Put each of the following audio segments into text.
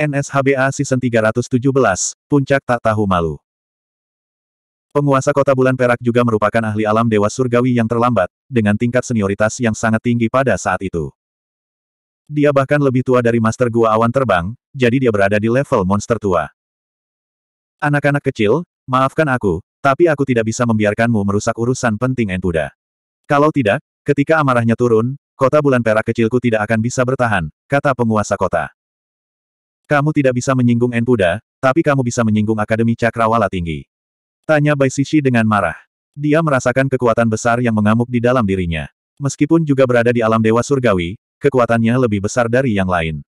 NSHBA Season 317, Puncak Tak Tahu Malu. Penguasa kota bulan perak juga merupakan ahli alam dewa surgawi yang terlambat, dengan tingkat senioritas yang sangat tinggi pada saat itu. Dia bahkan lebih tua dari master gua awan terbang, jadi dia berada di level monster tua. Anak-anak kecil, maafkan aku, tapi aku tidak bisa membiarkanmu merusak urusan penting Enpuda. Kalau tidak, ketika amarahnya turun, kota bulan perak kecilku tidak akan bisa bertahan, kata penguasa kota. Kamu tidak bisa menyinggung Enpuda, tapi kamu bisa menyinggung Akademi Cakrawala Tinggi. Tanya Bai Sishi dengan marah. Dia merasakan kekuatan besar yang mengamuk di dalam dirinya. Meskipun juga berada di alam dewa surgawi, kekuatannya lebih besar dari yang lain.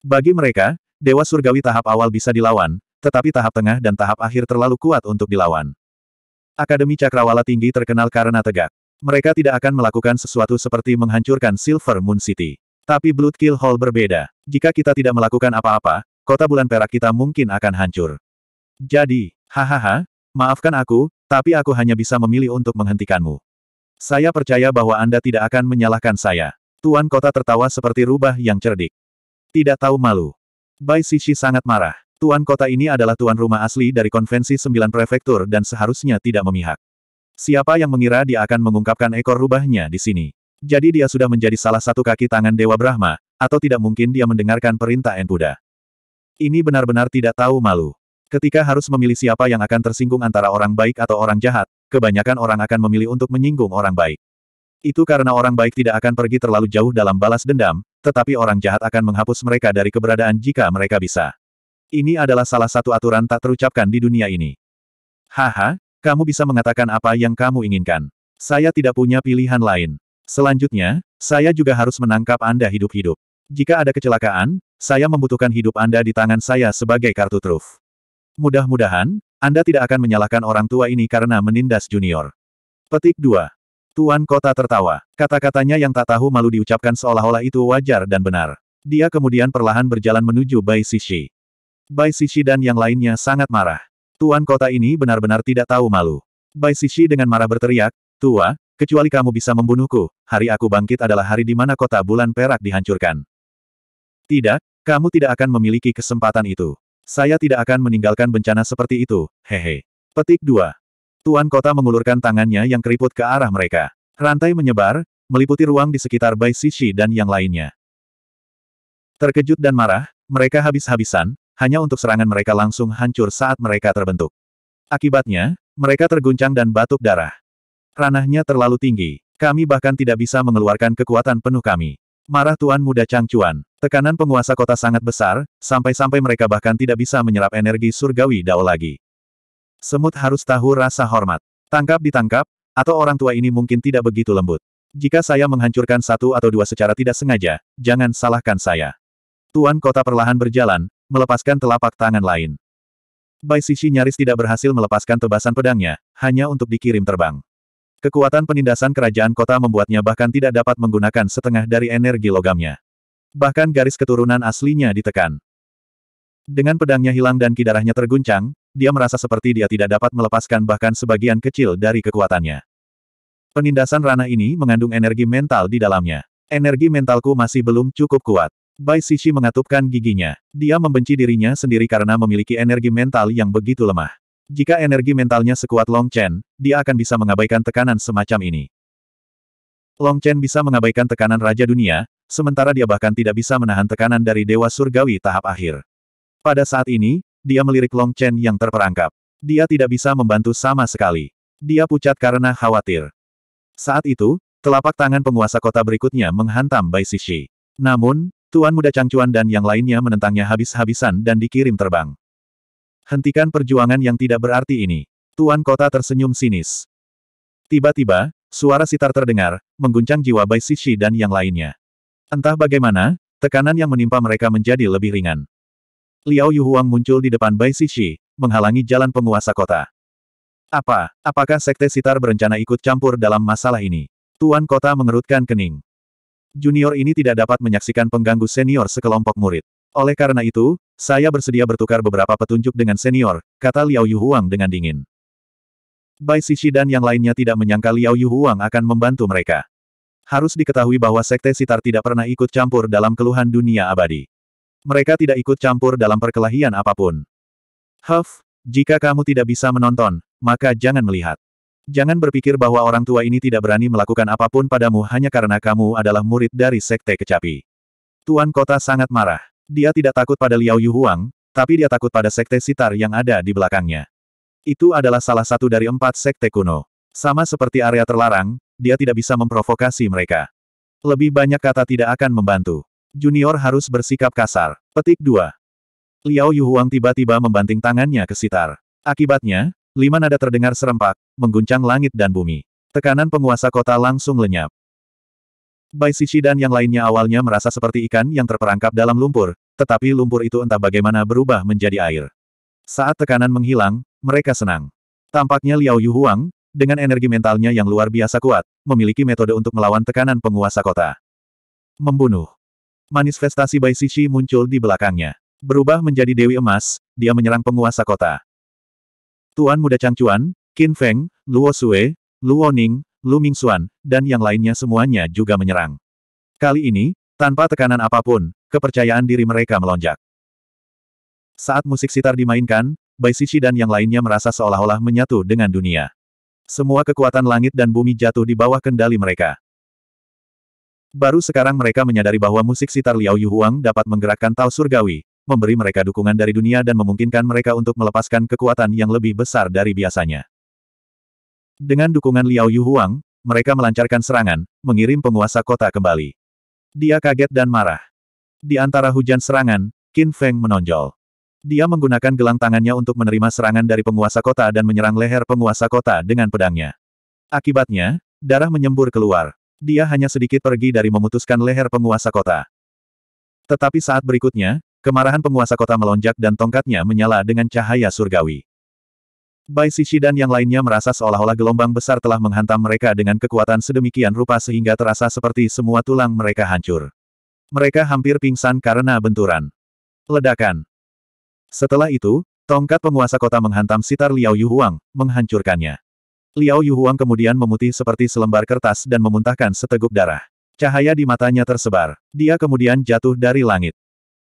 Bagi mereka, dewa surgawi tahap awal bisa dilawan, tetapi tahap tengah dan tahap akhir terlalu kuat untuk dilawan. Akademi Cakrawala Tinggi terkenal karena tegak. Mereka tidak akan melakukan sesuatu seperti menghancurkan Silver Moon City. Tapi Blood Kill Hall berbeda. Jika kita tidak melakukan apa-apa, kota bulan perak kita mungkin akan hancur. Jadi, hahaha, maafkan aku, tapi aku hanya bisa memilih untuk menghentikanmu. Saya percaya bahwa Anda tidak akan menyalahkan saya. Tuan kota tertawa seperti rubah yang cerdik. Tidak tahu malu. Bai Sishi sangat marah. Tuan kota ini adalah tuan rumah asli dari konvensi sembilan prefektur dan seharusnya tidak memihak. Siapa yang mengira dia akan mengungkapkan ekor rubahnya di sini? Jadi dia sudah menjadi salah satu kaki tangan Dewa Brahma, atau tidak mungkin dia mendengarkan perintah En Buddha. Ini benar-benar tidak tahu malu. Ketika harus memilih siapa yang akan tersinggung antara orang baik atau orang jahat, kebanyakan orang akan memilih untuk menyinggung orang baik. Itu karena orang baik tidak akan pergi terlalu jauh dalam balas dendam, tetapi orang jahat akan menghapus mereka dari keberadaan jika mereka bisa. Ini adalah salah satu aturan tak terucapkan di dunia ini. Haha, kamu bisa mengatakan apa yang kamu inginkan. Saya tidak punya pilihan lain. Selanjutnya, saya juga harus menangkap Anda hidup-hidup. Jika ada kecelakaan, saya membutuhkan hidup Anda di tangan saya sebagai kartu truf. Mudah-mudahan, Anda tidak akan menyalahkan orang tua ini karena menindas junior. Petik 2. Tuan kota tertawa. Kata-katanya yang tak tahu malu diucapkan seolah-olah itu wajar dan benar. Dia kemudian perlahan berjalan menuju Bai Sishi. Bai Sishi dan yang lainnya sangat marah. Tuan kota ini benar-benar tidak tahu malu. Bai Sishi dengan marah berteriak, Tua, Kecuali kamu bisa membunuhku, hari aku bangkit adalah hari di mana kota bulan perak dihancurkan. Tidak, kamu tidak akan memiliki kesempatan itu. Saya tidak akan meninggalkan bencana seperti itu, hehe. Petik 2. Tuan kota mengulurkan tangannya yang keriput ke arah mereka. Rantai menyebar, meliputi ruang di sekitar Bai Sishi dan yang lainnya. Terkejut dan marah, mereka habis-habisan, hanya untuk serangan mereka langsung hancur saat mereka terbentuk. Akibatnya, mereka terguncang dan batuk darah. Ranahnya terlalu tinggi. Kami bahkan tidak bisa mengeluarkan kekuatan penuh kami. Marah Tuan Muda Chang Tekanan penguasa kota sangat besar, sampai-sampai mereka bahkan tidak bisa menyerap energi surgawi Dao lagi. Semut harus tahu rasa hormat. Tangkap ditangkap, atau orang tua ini mungkin tidak begitu lembut. Jika saya menghancurkan satu atau dua secara tidak sengaja, jangan salahkan saya. Tuan kota perlahan berjalan, melepaskan telapak tangan lain. Bai Sisi nyaris tidak berhasil melepaskan tebasan pedangnya, hanya untuk dikirim terbang. Kekuatan penindasan kerajaan kota membuatnya bahkan tidak dapat menggunakan setengah dari energi logamnya. Bahkan garis keturunan aslinya ditekan. Dengan pedangnya hilang dan kidarahnya terguncang, dia merasa seperti dia tidak dapat melepaskan bahkan sebagian kecil dari kekuatannya. Penindasan ranah ini mengandung energi mental di dalamnya. Energi mentalku masih belum cukup kuat. Bai Sishi mengatupkan giginya. Dia membenci dirinya sendiri karena memiliki energi mental yang begitu lemah. Jika energi mentalnya sekuat Long Chen, dia akan bisa mengabaikan tekanan semacam ini. Long Chen bisa mengabaikan tekanan Raja Dunia, sementara dia bahkan tidak bisa menahan tekanan dari Dewa Surgawi tahap akhir. Pada saat ini, dia melirik Long Chen yang terperangkap. Dia tidak bisa membantu sama sekali. Dia pucat karena khawatir. Saat itu, telapak tangan penguasa kota berikutnya menghantam Bai Sishi. Namun, Tuan Muda Changchuan dan yang lainnya menentangnya habis-habisan dan dikirim terbang. Hentikan perjuangan yang tidak berarti ini. Tuan kota tersenyum sinis. Tiba-tiba, suara sitar terdengar, mengguncang jiwa Bai Sishi dan yang lainnya. Entah bagaimana, tekanan yang menimpa mereka menjadi lebih ringan. Liao Yuhuang muncul di depan Bai Sishi, menghalangi jalan penguasa kota. Apa, apakah Sekte Sitar berencana ikut campur dalam masalah ini? Tuan kota mengerutkan kening. Junior ini tidak dapat menyaksikan pengganggu senior sekelompok murid. Oleh karena itu, saya bersedia bertukar beberapa petunjuk dengan senior, kata Liao Yuhuang dengan dingin. Bai Shishi dan yang lainnya tidak menyangka Liao Yuhuang akan membantu mereka. Harus diketahui bahwa Sekte Sitar tidak pernah ikut campur dalam keluhan dunia abadi. Mereka tidak ikut campur dalam perkelahian apapun. Huff, jika kamu tidak bisa menonton, maka jangan melihat. Jangan berpikir bahwa orang tua ini tidak berani melakukan apapun padamu hanya karena kamu adalah murid dari Sekte Kecapi. Tuan Kota sangat marah. Dia tidak takut pada Liao Yuhuang, tapi dia takut pada sekte sitar yang ada di belakangnya. Itu adalah salah satu dari empat sekte kuno. Sama seperti area terlarang, dia tidak bisa memprovokasi mereka. Lebih banyak kata tidak akan membantu. Junior harus bersikap kasar. Petik 2. Liao Yuhuang tiba-tiba membanting tangannya ke sitar. Akibatnya, lima nada terdengar serempak, mengguncang langit dan bumi. Tekanan penguasa kota langsung lenyap. Bai Sishi dan yang lainnya awalnya merasa seperti ikan yang terperangkap dalam lumpur, tetapi lumpur itu entah bagaimana berubah menjadi air. Saat tekanan menghilang, mereka senang. Tampaknya Liao Yuhuang, dengan energi mentalnya yang luar biasa kuat, memiliki metode untuk melawan tekanan penguasa kota. Membunuh. Manifestasi Bai Sishi muncul di belakangnya. Berubah menjadi Dewi Emas, dia menyerang penguasa kota. Tuan Muda Changchuan, Qin Feng, Luo Sue, Luo Ning, Lu Mingxuan, dan yang lainnya semuanya juga menyerang. Kali ini, tanpa tekanan apapun, kepercayaan diri mereka melonjak. Saat musik sitar dimainkan, Bai Shishi dan yang lainnya merasa seolah-olah menyatu dengan dunia. Semua kekuatan langit dan bumi jatuh di bawah kendali mereka. Baru sekarang mereka menyadari bahwa musik sitar Liao Huang dapat menggerakkan Tao Surgawi, memberi mereka dukungan dari dunia dan memungkinkan mereka untuk melepaskan kekuatan yang lebih besar dari biasanya. Dengan dukungan Liao Yuhuang, mereka melancarkan serangan, mengirim penguasa kota kembali. Dia kaget dan marah. Di antara hujan serangan, Qin Feng menonjol. Dia menggunakan gelang tangannya untuk menerima serangan dari penguasa kota dan menyerang leher penguasa kota dengan pedangnya. Akibatnya, darah menyembur keluar. Dia hanya sedikit pergi dari memutuskan leher penguasa kota. Tetapi saat berikutnya, kemarahan penguasa kota melonjak dan tongkatnya menyala dengan cahaya surgawi. Bai Sishi dan yang lainnya merasa seolah-olah gelombang besar telah menghantam mereka dengan kekuatan sedemikian rupa sehingga terasa seperti semua tulang mereka hancur. Mereka hampir pingsan karena benturan. Ledakan. Setelah itu, tongkat penguasa kota menghantam sitar Liao Huang, menghancurkannya. Liao Huang kemudian memutih seperti selembar kertas dan memuntahkan seteguk darah. Cahaya di matanya tersebar. Dia kemudian jatuh dari langit.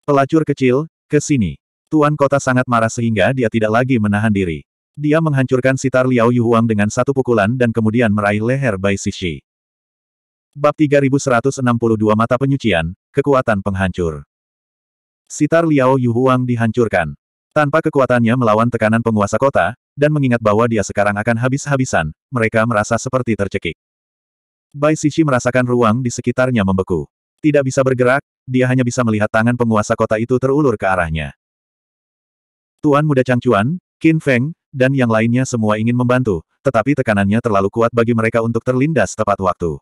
Pelacur kecil, ke sini. Tuan kota sangat marah sehingga dia tidak lagi menahan diri. Dia menghancurkan sitar Liao Yuhuang dengan satu pukulan dan kemudian meraih leher Bai Sisi. Bab 3162 Mata Penyucian, Kekuatan Penghancur Sitar Liao Yuhuang dihancurkan. Tanpa kekuatannya melawan tekanan penguasa kota, dan mengingat bahwa dia sekarang akan habis-habisan, mereka merasa seperti tercekik. Bai Sisi merasakan ruang di sekitarnya membeku. Tidak bisa bergerak, dia hanya bisa melihat tangan penguasa kota itu terulur ke arahnya. Tuan muda Changchuan, Qin Feng, dan yang lainnya semua ingin membantu, tetapi tekanannya terlalu kuat bagi mereka untuk terlindas tepat waktu.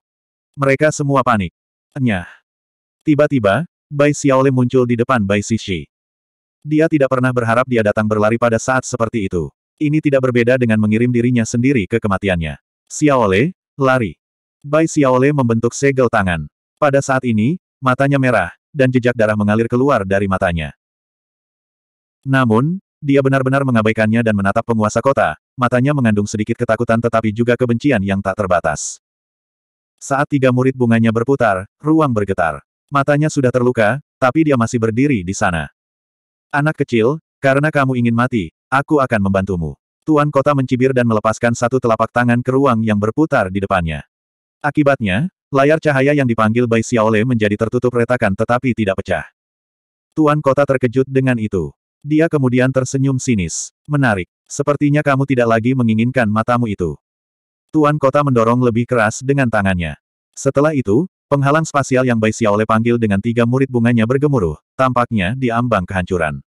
Mereka semua panik. Enyah. Tiba-tiba, Bai Xiaole muncul di depan Bai Sishi. Dia tidak pernah berharap dia datang berlari pada saat seperti itu. Ini tidak berbeda dengan mengirim dirinya sendiri ke kematiannya. Xiaole, lari. Bai Xiaole membentuk segel tangan. Pada saat ini, matanya merah, dan jejak darah mengalir keluar dari matanya. Namun, dia benar-benar mengabaikannya dan menatap penguasa kota, matanya mengandung sedikit ketakutan tetapi juga kebencian yang tak terbatas. Saat tiga murid bunganya berputar, ruang bergetar. Matanya sudah terluka, tapi dia masih berdiri di sana. Anak kecil, karena kamu ingin mati, aku akan membantumu. Tuan kota mencibir dan melepaskan satu telapak tangan ke ruang yang berputar di depannya. Akibatnya, layar cahaya yang dipanggil Bai Xiaole menjadi tertutup retakan tetapi tidak pecah. Tuan kota terkejut dengan itu. Dia kemudian tersenyum sinis. Menarik. Sepertinya kamu tidak lagi menginginkan matamu itu. Tuan kota mendorong lebih keras dengan tangannya. Setelah itu, penghalang spasial yang Bai Xiaole panggil dengan tiga murid bunganya bergemuruh, tampaknya di ambang kehancuran.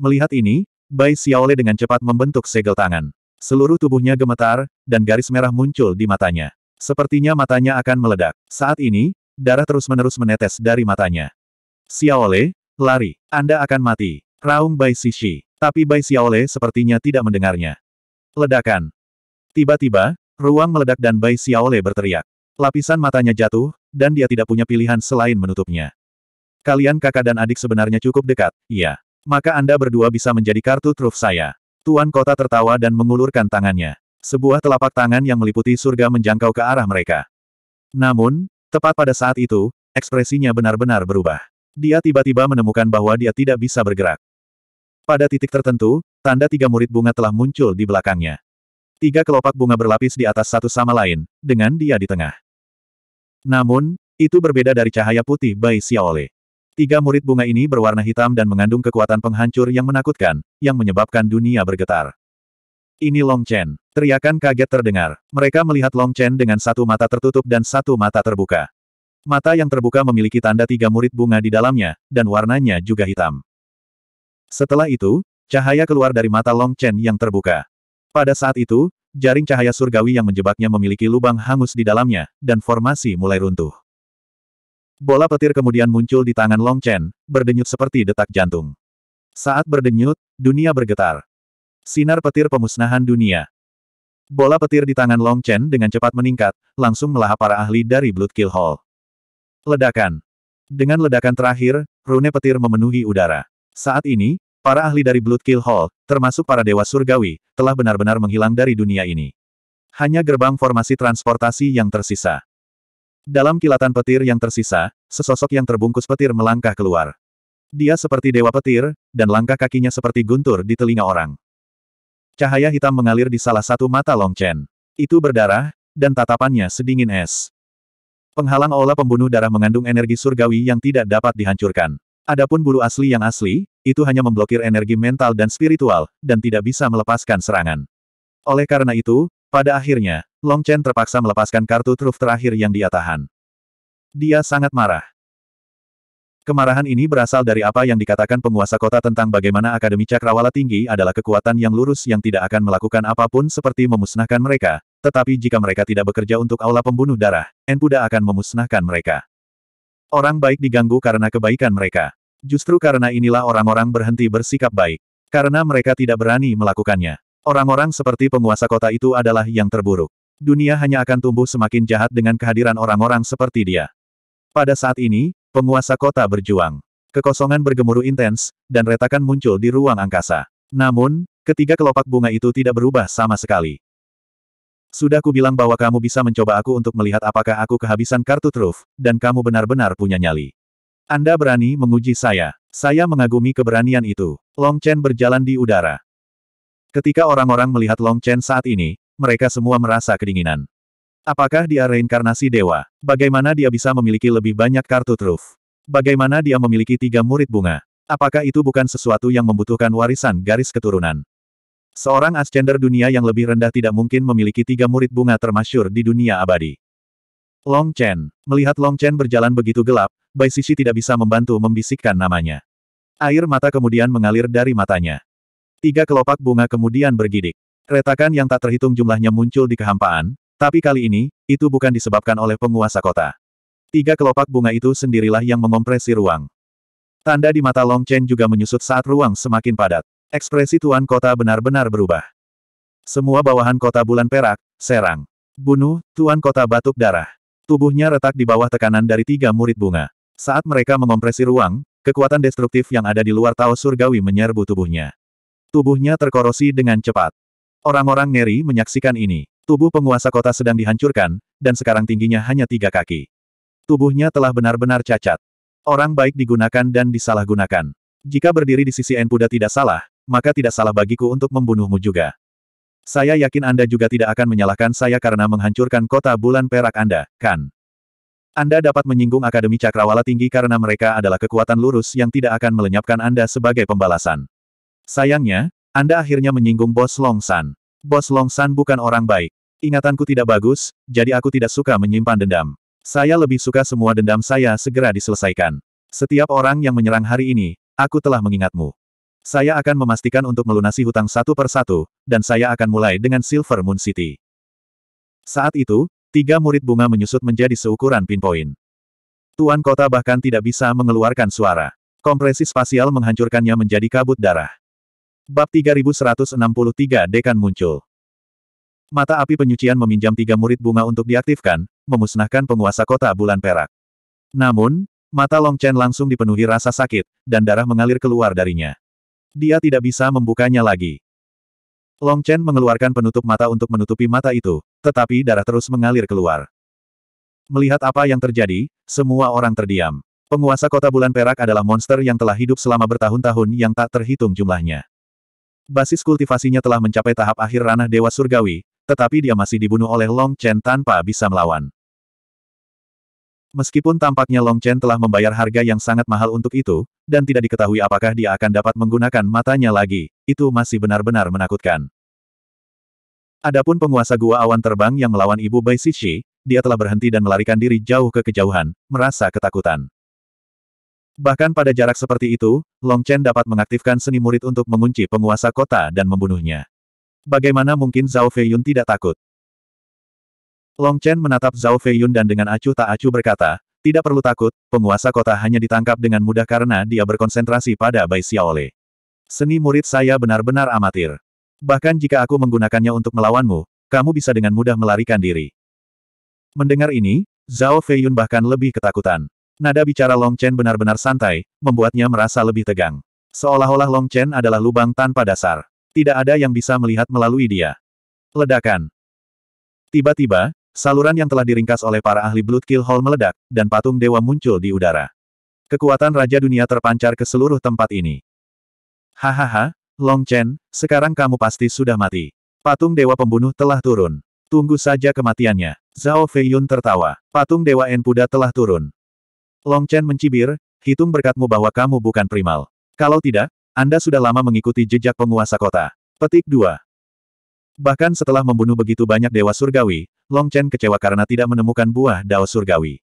Melihat ini, Bai Xiaole dengan cepat membentuk segel tangan. Seluruh tubuhnya gemetar, dan garis merah muncul di matanya. Sepertinya matanya akan meledak. Saat ini, darah terus-menerus menetes dari matanya. Xiaole, lari. Anda akan mati. Raung Bai Xixi. Tapi Bai Xiaole sepertinya tidak mendengarnya. Ledakan. Tiba-tiba, ruang meledak dan Bai Xiaole berteriak. Lapisan matanya jatuh, dan dia tidak punya pilihan selain menutupnya. Kalian kakak dan adik sebenarnya cukup dekat, iya. Maka Anda berdua bisa menjadi kartu truf saya. Tuan kota tertawa dan mengulurkan tangannya. Sebuah telapak tangan yang meliputi surga menjangkau ke arah mereka. Namun, tepat pada saat itu, ekspresinya benar-benar berubah. Dia tiba-tiba menemukan bahwa dia tidak bisa bergerak. Pada titik tertentu, tanda tiga murid bunga telah muncul di belakangnya. Tiga kelopak bunga berlapis di atas satu sama lain, dengan dia di tengah. Namun, itu berbeda dari cahaya putih Bai Xiaole. Tiga murid bunga ini berwarna hitam dan mengandung kekuatan penghancur yang menakutkan, yang menyebabkan dunia bergetar. Ini Long Chen. Teriakan kaget terdengar. Mereka melihat Long Chen dengan satu mata tertutup dan satu mata terbuka. Mata yang terbuka memiliki tanda tiga murid bunga di dalamnya, dan warnanya juga hitam. Setelah itu, cahaya keluar dari mata Long Chen yang terbuka. Pada saat itu, jaring cahaya surgawi yang menjebaknya memiliki lubang hangus di dalamnya, dan formasi mulai runtuh. Bola petir kemudian muncul di tangan Long Chen, berdenyut seperti detak jantung. Saat berdenyut, dunia bergetar. Sinar petir pemusnahan dunia. Bola petir di tangan Long Chen dengan cepat meningkat, langsung melahap para ahli dari Blood Kill Hall. Ledakan. Dengan ledakan terakhir, rune petir memenuhi udara. Saat ini, para ahli dari Blood Kill Hall, termasuk para dewa surgawi, telah benar-benar menghilang dari dunia ini. Hanya gerbang formasi transportasi yang tersisa. Dalam kilatan petir yang tersisa, sesosok yang terbungkus petir melangkah keluar. Dia seperti dewa petir, dan langkah kakinya seperti guntur di telinga orang. Cahaya hitam mengalir di salah satu mata Long Chen. Itu berdarah, dan tatapannya sedingin es. Penghalang olah pembunuh darah mengandung energi surgawi yang tidak dapat dihancurkan. Adapun bulu asli yang asli, itu hanya memblokir energi mental dan spiritual, dan tidak bisa melepaskan serangan. Oleh karena itu, pada akhirnya, Long Chen terpaksa melepaskan kartu truf terakhir yang dia tahan. Dia sangat marah. Kemarahan ini berasal dari apa yang dikatakan penguasa kota tentang bagaimana Akademi Cakrawala Tinggi adalah kekuatan yang lurus yang tidak akan melakukan apapun seperti memusnahkan mereka, tetapi jika mereka tidak bekerja untuk aula pembunuh darah, Enpuda akan memusnahkan mereka. Orang baik diganggu karena kebaikan mereka. Justru karena inilah orang-orang berhenti bersikap baik. Karena mereka tidak berani melakukannya. Orang-orang seperti penguasa kota itu adalah yang terburuk. Dunia hanya akan tumbuh semakin jahat dengan kehadiran orang-orang seperti dia. Pada saat ini, penguasa kota berjuang. Kekosongan bergemuruh intens, dan retakan muncul di ruang angkasa. Namun, ketiga kelopak bunga itu tidak berubah sama sekali. Sudah kubilang bahwa kamu bisa mencoba aku untuk melihat apakah aku kehabisan kartu truf, dan kamu benar-benar punya nyali. Anda berani menguji saya. Saya mengagumi keberanian itu. Long Chen berjalan di udara. Ketika orang-orang melihat Long Chen saat ini, mereka semua merasa kedinginan. Apakah dia reinkarnasi dewa? Bagaimana dia bisa memiliki lebih banyak kartu truf? Bagaimana dia memiliki tiga murid bunga? Apakah itu bukan sesuatu yang membutuhkan warisan garis keturunan? Seorang ascender dunia yang lebih rendah tidak mungkin memiliki tiga murid bunga termasyur di dunia abadi. Long Chen. Melihat Long Chen berjalan begitu gelap, Bai Sisi tidak bisa membantu membisikkan namanya. Air mata kemudian mengalir dari matanya. Tiga kelopak bunga kemudian bergidik. Retakan yang tak terhitung jumlahnya muncul di kehampaan, tapi kali ini, itu bukan disebabkan oleh penguasa kota. Tiga kelopak bunga itu sendirilah yang mengompresi ruang. Tanda di mata Long Chen juga menyusut saat ruang semakin padat. Ekspresi tuan kota benar-benar berubah. Semua bawahan kota bulan perak, serang. Bunuh, tuan kota batuk darah. Tubuhnya retak di bawah tekanan dari tiga murid bunga. Saat mereka mengompresi ruang, kekuatan destruktif yang ada di luar Tao Surgawi menyerbu tubuhnya. Tubuhnya terkorosi dengan cepat. Orang-orang ngeri menyaksikan ini. Tubuh penguasa kota sedang dihancurkan, dan sekarang tingginya hanya tiga kaki. Tubuhnya telah benar-benar cacat. Orang baik digunakan dan disalahgunakan. Jika berdiri di sisi Enpuda tidak salah, maka tidak salah bagiku untuk membunuhmu juga. Saya yakin Anda juga tidak akan menyalahkan saya karena menghancurkan kota bulan perak Anda, kan? Anda dapat menyinggung Akademi Cakrawala Tinggi karena mereka adalah kekuatan lurus yang tidak akan melenyapkan Anda sebagai pembalasan. Sayangnya, Anda akhirnya menyinggung Bos Long San. Bos Long San bukan orang baik. Ingatanku tidak bagus, jadi aku tidak suka menyimpan dendam. Saya lebih suka semua dendam saya segera diselesaikan. Setiap orang yang menyerang hari ini, aku telah mengingatmu. Saya akan memastikan untuk melunasi hutang satu per satu, dan saya akan mulai dengan Silver Moon City. Saat itu, tiga murid bunga menyusut menjadi seukuran pinpoint. Tuan kota bahkan tidak bisa mengeluarkan suara. Kompresi spasial menghancurkannya menjadi kabut darah. Bab 3163 Dekan muncul. Mata api penyucian meminjam tiga murid bunga untuk diaktifkan, memusnahkan penguasa kota bulan perak. Namun, mata Long Chen langsung dipenuhi rasa sakit, dan darah mengalir keluar darinya. Dia tidak bisa membukanya lagi. Long Chen mengeluarkan penutup mata untuk menutupi mata itu, tetapi darah terus mengalir keluar. Melihat apa yang terjadi, semua orang terdiam. Penguasa kota bulan perak adalah monster yang telah hidup selama bertahun-tahun yang tak terhitung jumlahnya. Basis kultivasinya telah mencapai tahap akhir ranah Dewa Surgawi, tetapi dia masih dibunuh oleh Long Chen tanpa bisa melawan. Meskipun tampaknya Long Chen telah membayar harga yang sangat mahal untuk itu, dan tidak diketahui apakah dia akan dapat menggunakan matanya lagi, itu masih benar-benar menakutkan. Adapun penguasa gua awan terbang yang melawan ibu Bai Sishi, dia telah berhenti dan melarikan diri jauh ke kejauhan, merasa ketakutan. Bahkan pada jarak seperti itu, Long Chen dapat mengaktifkan seni murid untuk mengunci penguasa kota dan membunuhnya. Bagaimana mungkin Zhao Feiyun tidak takut? Long Chen menatap Zhao Feiyun dan dengan acuh tak acuh berkata, tidak perlu takut, penguasa kota hanya ditangkap dengan mudah karena dia berkonsentrasi pada Bai Xiaole. Seni murid saya benar-benar amatir. Bahkan jika aku menggunakannya untuk melawanmu, kamu bisa dengan mudah melarikan diri. Mendengar ini, Zhao Feiyun bahkan lebih ketakutan. Nada bicara Long Chen benar-benar santai, membuatnya merasa lebih tegang. Seolah-olah Long Chen adalah lubang tanpa dasar. Tidak ada yang bisa melihat melalui dia. Ledakan. Tiba-tiba, Saluran yang telah diringkas oleh para ahli Blood Kill Hall meledak, dan patung dewa muncul di udara. Kekuatan Raja Dunia terpancar ke seluruh tempat ini. Hahaha, Long Chen, sekarang kamu pasti sudah mati. Patung Dewa Pembunuh telah turun. Tunggu saja kematiannya. Zhao Feiyun tertawa. Patung Dewa Enpuda telah turun. Long Chen mencibir, hitung berkatmu bahwa kamu bukan primal. Kalau tidak, Anda sudah lama mengikuti jejak penguasa kota. Petik 2. Bahkan setelah membunuh begitu banyak dewa surgawi, Long Chen kecewa karena tidak menemukan buah dao surgawi.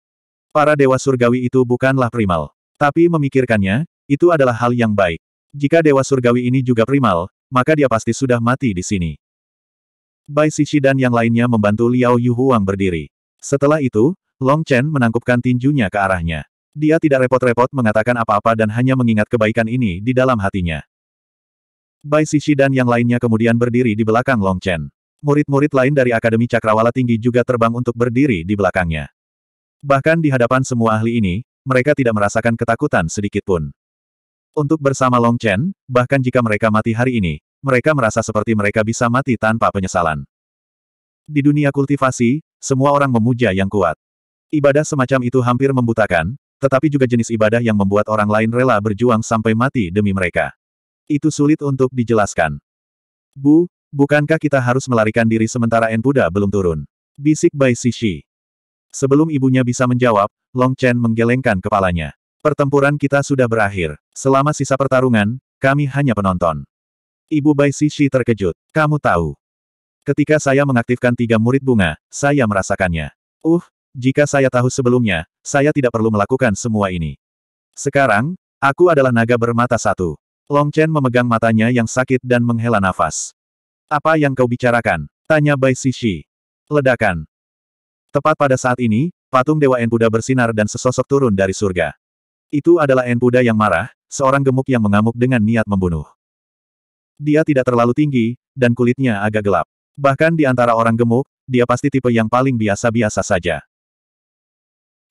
Para dewa surgawi itu bukanlah primal. Tapi memikirkannya, itu adalah hal yang baik. Jika dewa surgawi ini juga primal, maka dia pasti sudah mati di sini. Bai Xixi dan yang lainnya membantu Liao Yuhuang berdiri. Setelah itu, Long Chen menangkupkan tinjunya ke arahnya. Dia tidak repot-repot mengatakan apa-apa dan hanya mengingat kebaikan ini di dalam hatinya. Bai Sishi dan yang lainnya kemudian berdiri di belakang Long Chen. Murid-murid lain dari Akademi Cakrawala Tinggi juga terbang untuk berdiri di belakangnya. Bahkan di hadapan semua ahli ini, mereka tidak merasakan ketakutan sedikit pun. Untuk bersama Long Chen, bahkan jika mereka mati hari ini, mereka merasa seperti mereka bisa mati tanpa penyesalan. Di dunia kultivasi, semua orang memuja yang kuat. Ibadah semacam itu hampir membutakan, tetapi juga jenis ibadah yang membuat orang lain rela berjuang sampai mati demi mereka. Itu sulit untuk dijelaskan. Bu, bukankah kita harus melarikan diri sementara Enpuda belum turun? Bisik Bai Sishi. Sebelum ibunya bisa menjawab, Long Chen menggelengkan kepalanya. Pertempuran kita sudah berakhir. Selama sisa pertarungan, kami hanya penonton. Ibu Bai Sishi terkejut. Kamu tahu. Ketika saya mengaktifkan tiga murid bunga, saya merasakannya. Uh, jika saya tahu sebelumnya, saya tidak perlu melakukan semua ini. Sekarang, aku adalah naga bermata satu. Long Chen memegang matanya yang sakit dan menghela nafas. Apa yang kau bicarakan? Tanya Bai Sishi. Ledakan. Tepat pada saat ini, patung Dewa Enpuda bersinar dan sesosok turun dari surga. Itu adalah Enpuda yang marah, seorang gemuk yang mengamuk dengan niat membunuh. Dia tidak terlalu tinggi, dan kulitnya agak gelap. Bahkan di antara orang gemuk, dia pasti tipe yang paling biasa-biasa saja.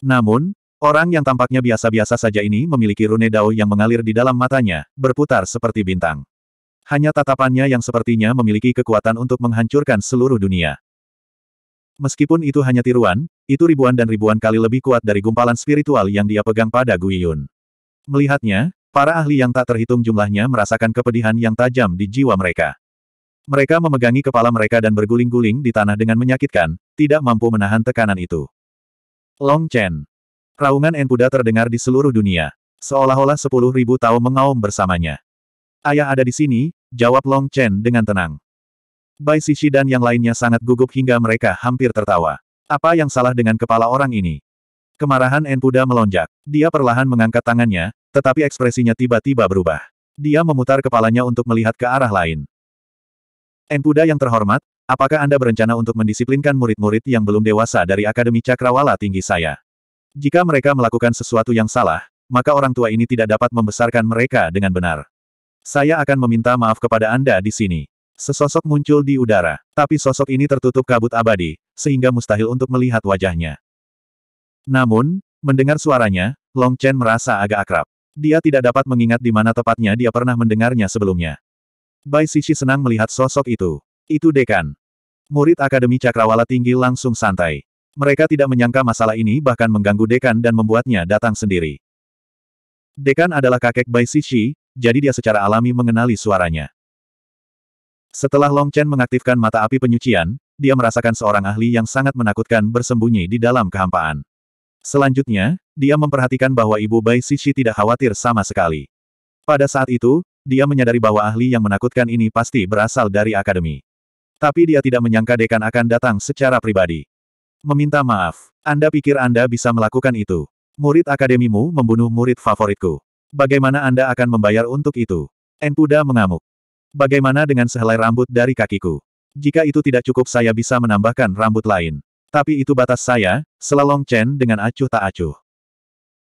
Namun, Orang yang tampaknya biasa-biasa saja ini memiliki rune dao yang mengalir di dalam matanya, berputar seperti bintang. Hanya tatapannya yang sepertinya memiliki kekuatan untuk menghancurkan seluruh dunia. Meskipun itu hanya tiruan, itu ribuan dan ribuan kali lebih kuat dari gumpalan spiritual yang dia pegang pada Guiyun. Melihatnya, para ahli yang tak terhitung jumlahnya merasakan kepedihan yang tajam di jiwa mereka. Mereka memegangi kepala mereka dan berguling-guling di tanah dengan menyakitkan, tidak mampu menahan tekanan itu. Long Chen Raungan Enpuda terdengar di seluruh dunia. Seolah-olah sepuluh ribu tahu mengaum bersamanya. Ayah ada di sini, jawab Long Chen dengan tenang. Bai Sishi dan yang lainnya sangat gugup hingga mereka hampir tertawa. Apa yang salah dengan kepala orang ini? Kemarahan Enpuda melonjak. Dia perlahan mengangkat tangannya, tetapi ekspresinya tiba-tiba berubah. Dia memutar kepalanya untuk melihat ke arah lain. Enpuda yang terhormat, apakah Anda berencana untuk mendisiplinkan murid-murid yang belum dewasa dari Akademi Cakrawala Tinggi saya? Jika mereka melakukan sesuatu yang salah, maka orang tua ini tidak dapat membesarkan mereka dengan benar. Saya akan meminta maaf kepada Anda di sini. Sesosok muncul di udara, tapi sosok ini tertutup kabut abadi, sehingga mustahil untuk melihat wajahnya. Namun, mendengar suaranya, Long Chen merasa agak akrab. Dia tidak dapat mengingat di mana tepatnya dia pernah mendengarnya sebelumnya. Bai Sisi senang melihat sosok itu. Itu dekan. Murid Akademi Cakrawala Tinggi langsung santai. Mereka tidak menyangka masalah ini bahkan mengganggu dekan dan membuatnya datang sendiri. Dekan adalah kakek Bai Sishi, jadi dia secara alami mengenali suaranya. Setelah Long Chen mengaktifkan mata api penyucian, dia merasakan seorang ahli yang sangat menakutkan bersembunyi di dalam kehampaan. Selanjutnya, dia memperhatikan bahwa ibu Bai Sishi tidak khawatir sama sekali. Pada saat itu, dia menyadari bahwa ahli yang menakutkan ini pasti berasal dari akademi. Tapi dia tidak menyangka dekan akan datang secara pribadi. Meminta maaf. Anda pikir Anda bisa melakukan itu. Murid akademimu membunuh murid favoritku. Bagaimana Anda akan membayar untuk itu? Enkuda mengamuk. Bagaimana dengan sehelai rambut dari kakiku? Jika itu tidak cukup saya bisa menambahkan rambut lain. Tapi itu batas saya, selalong Chen dengan acuh tak acuh.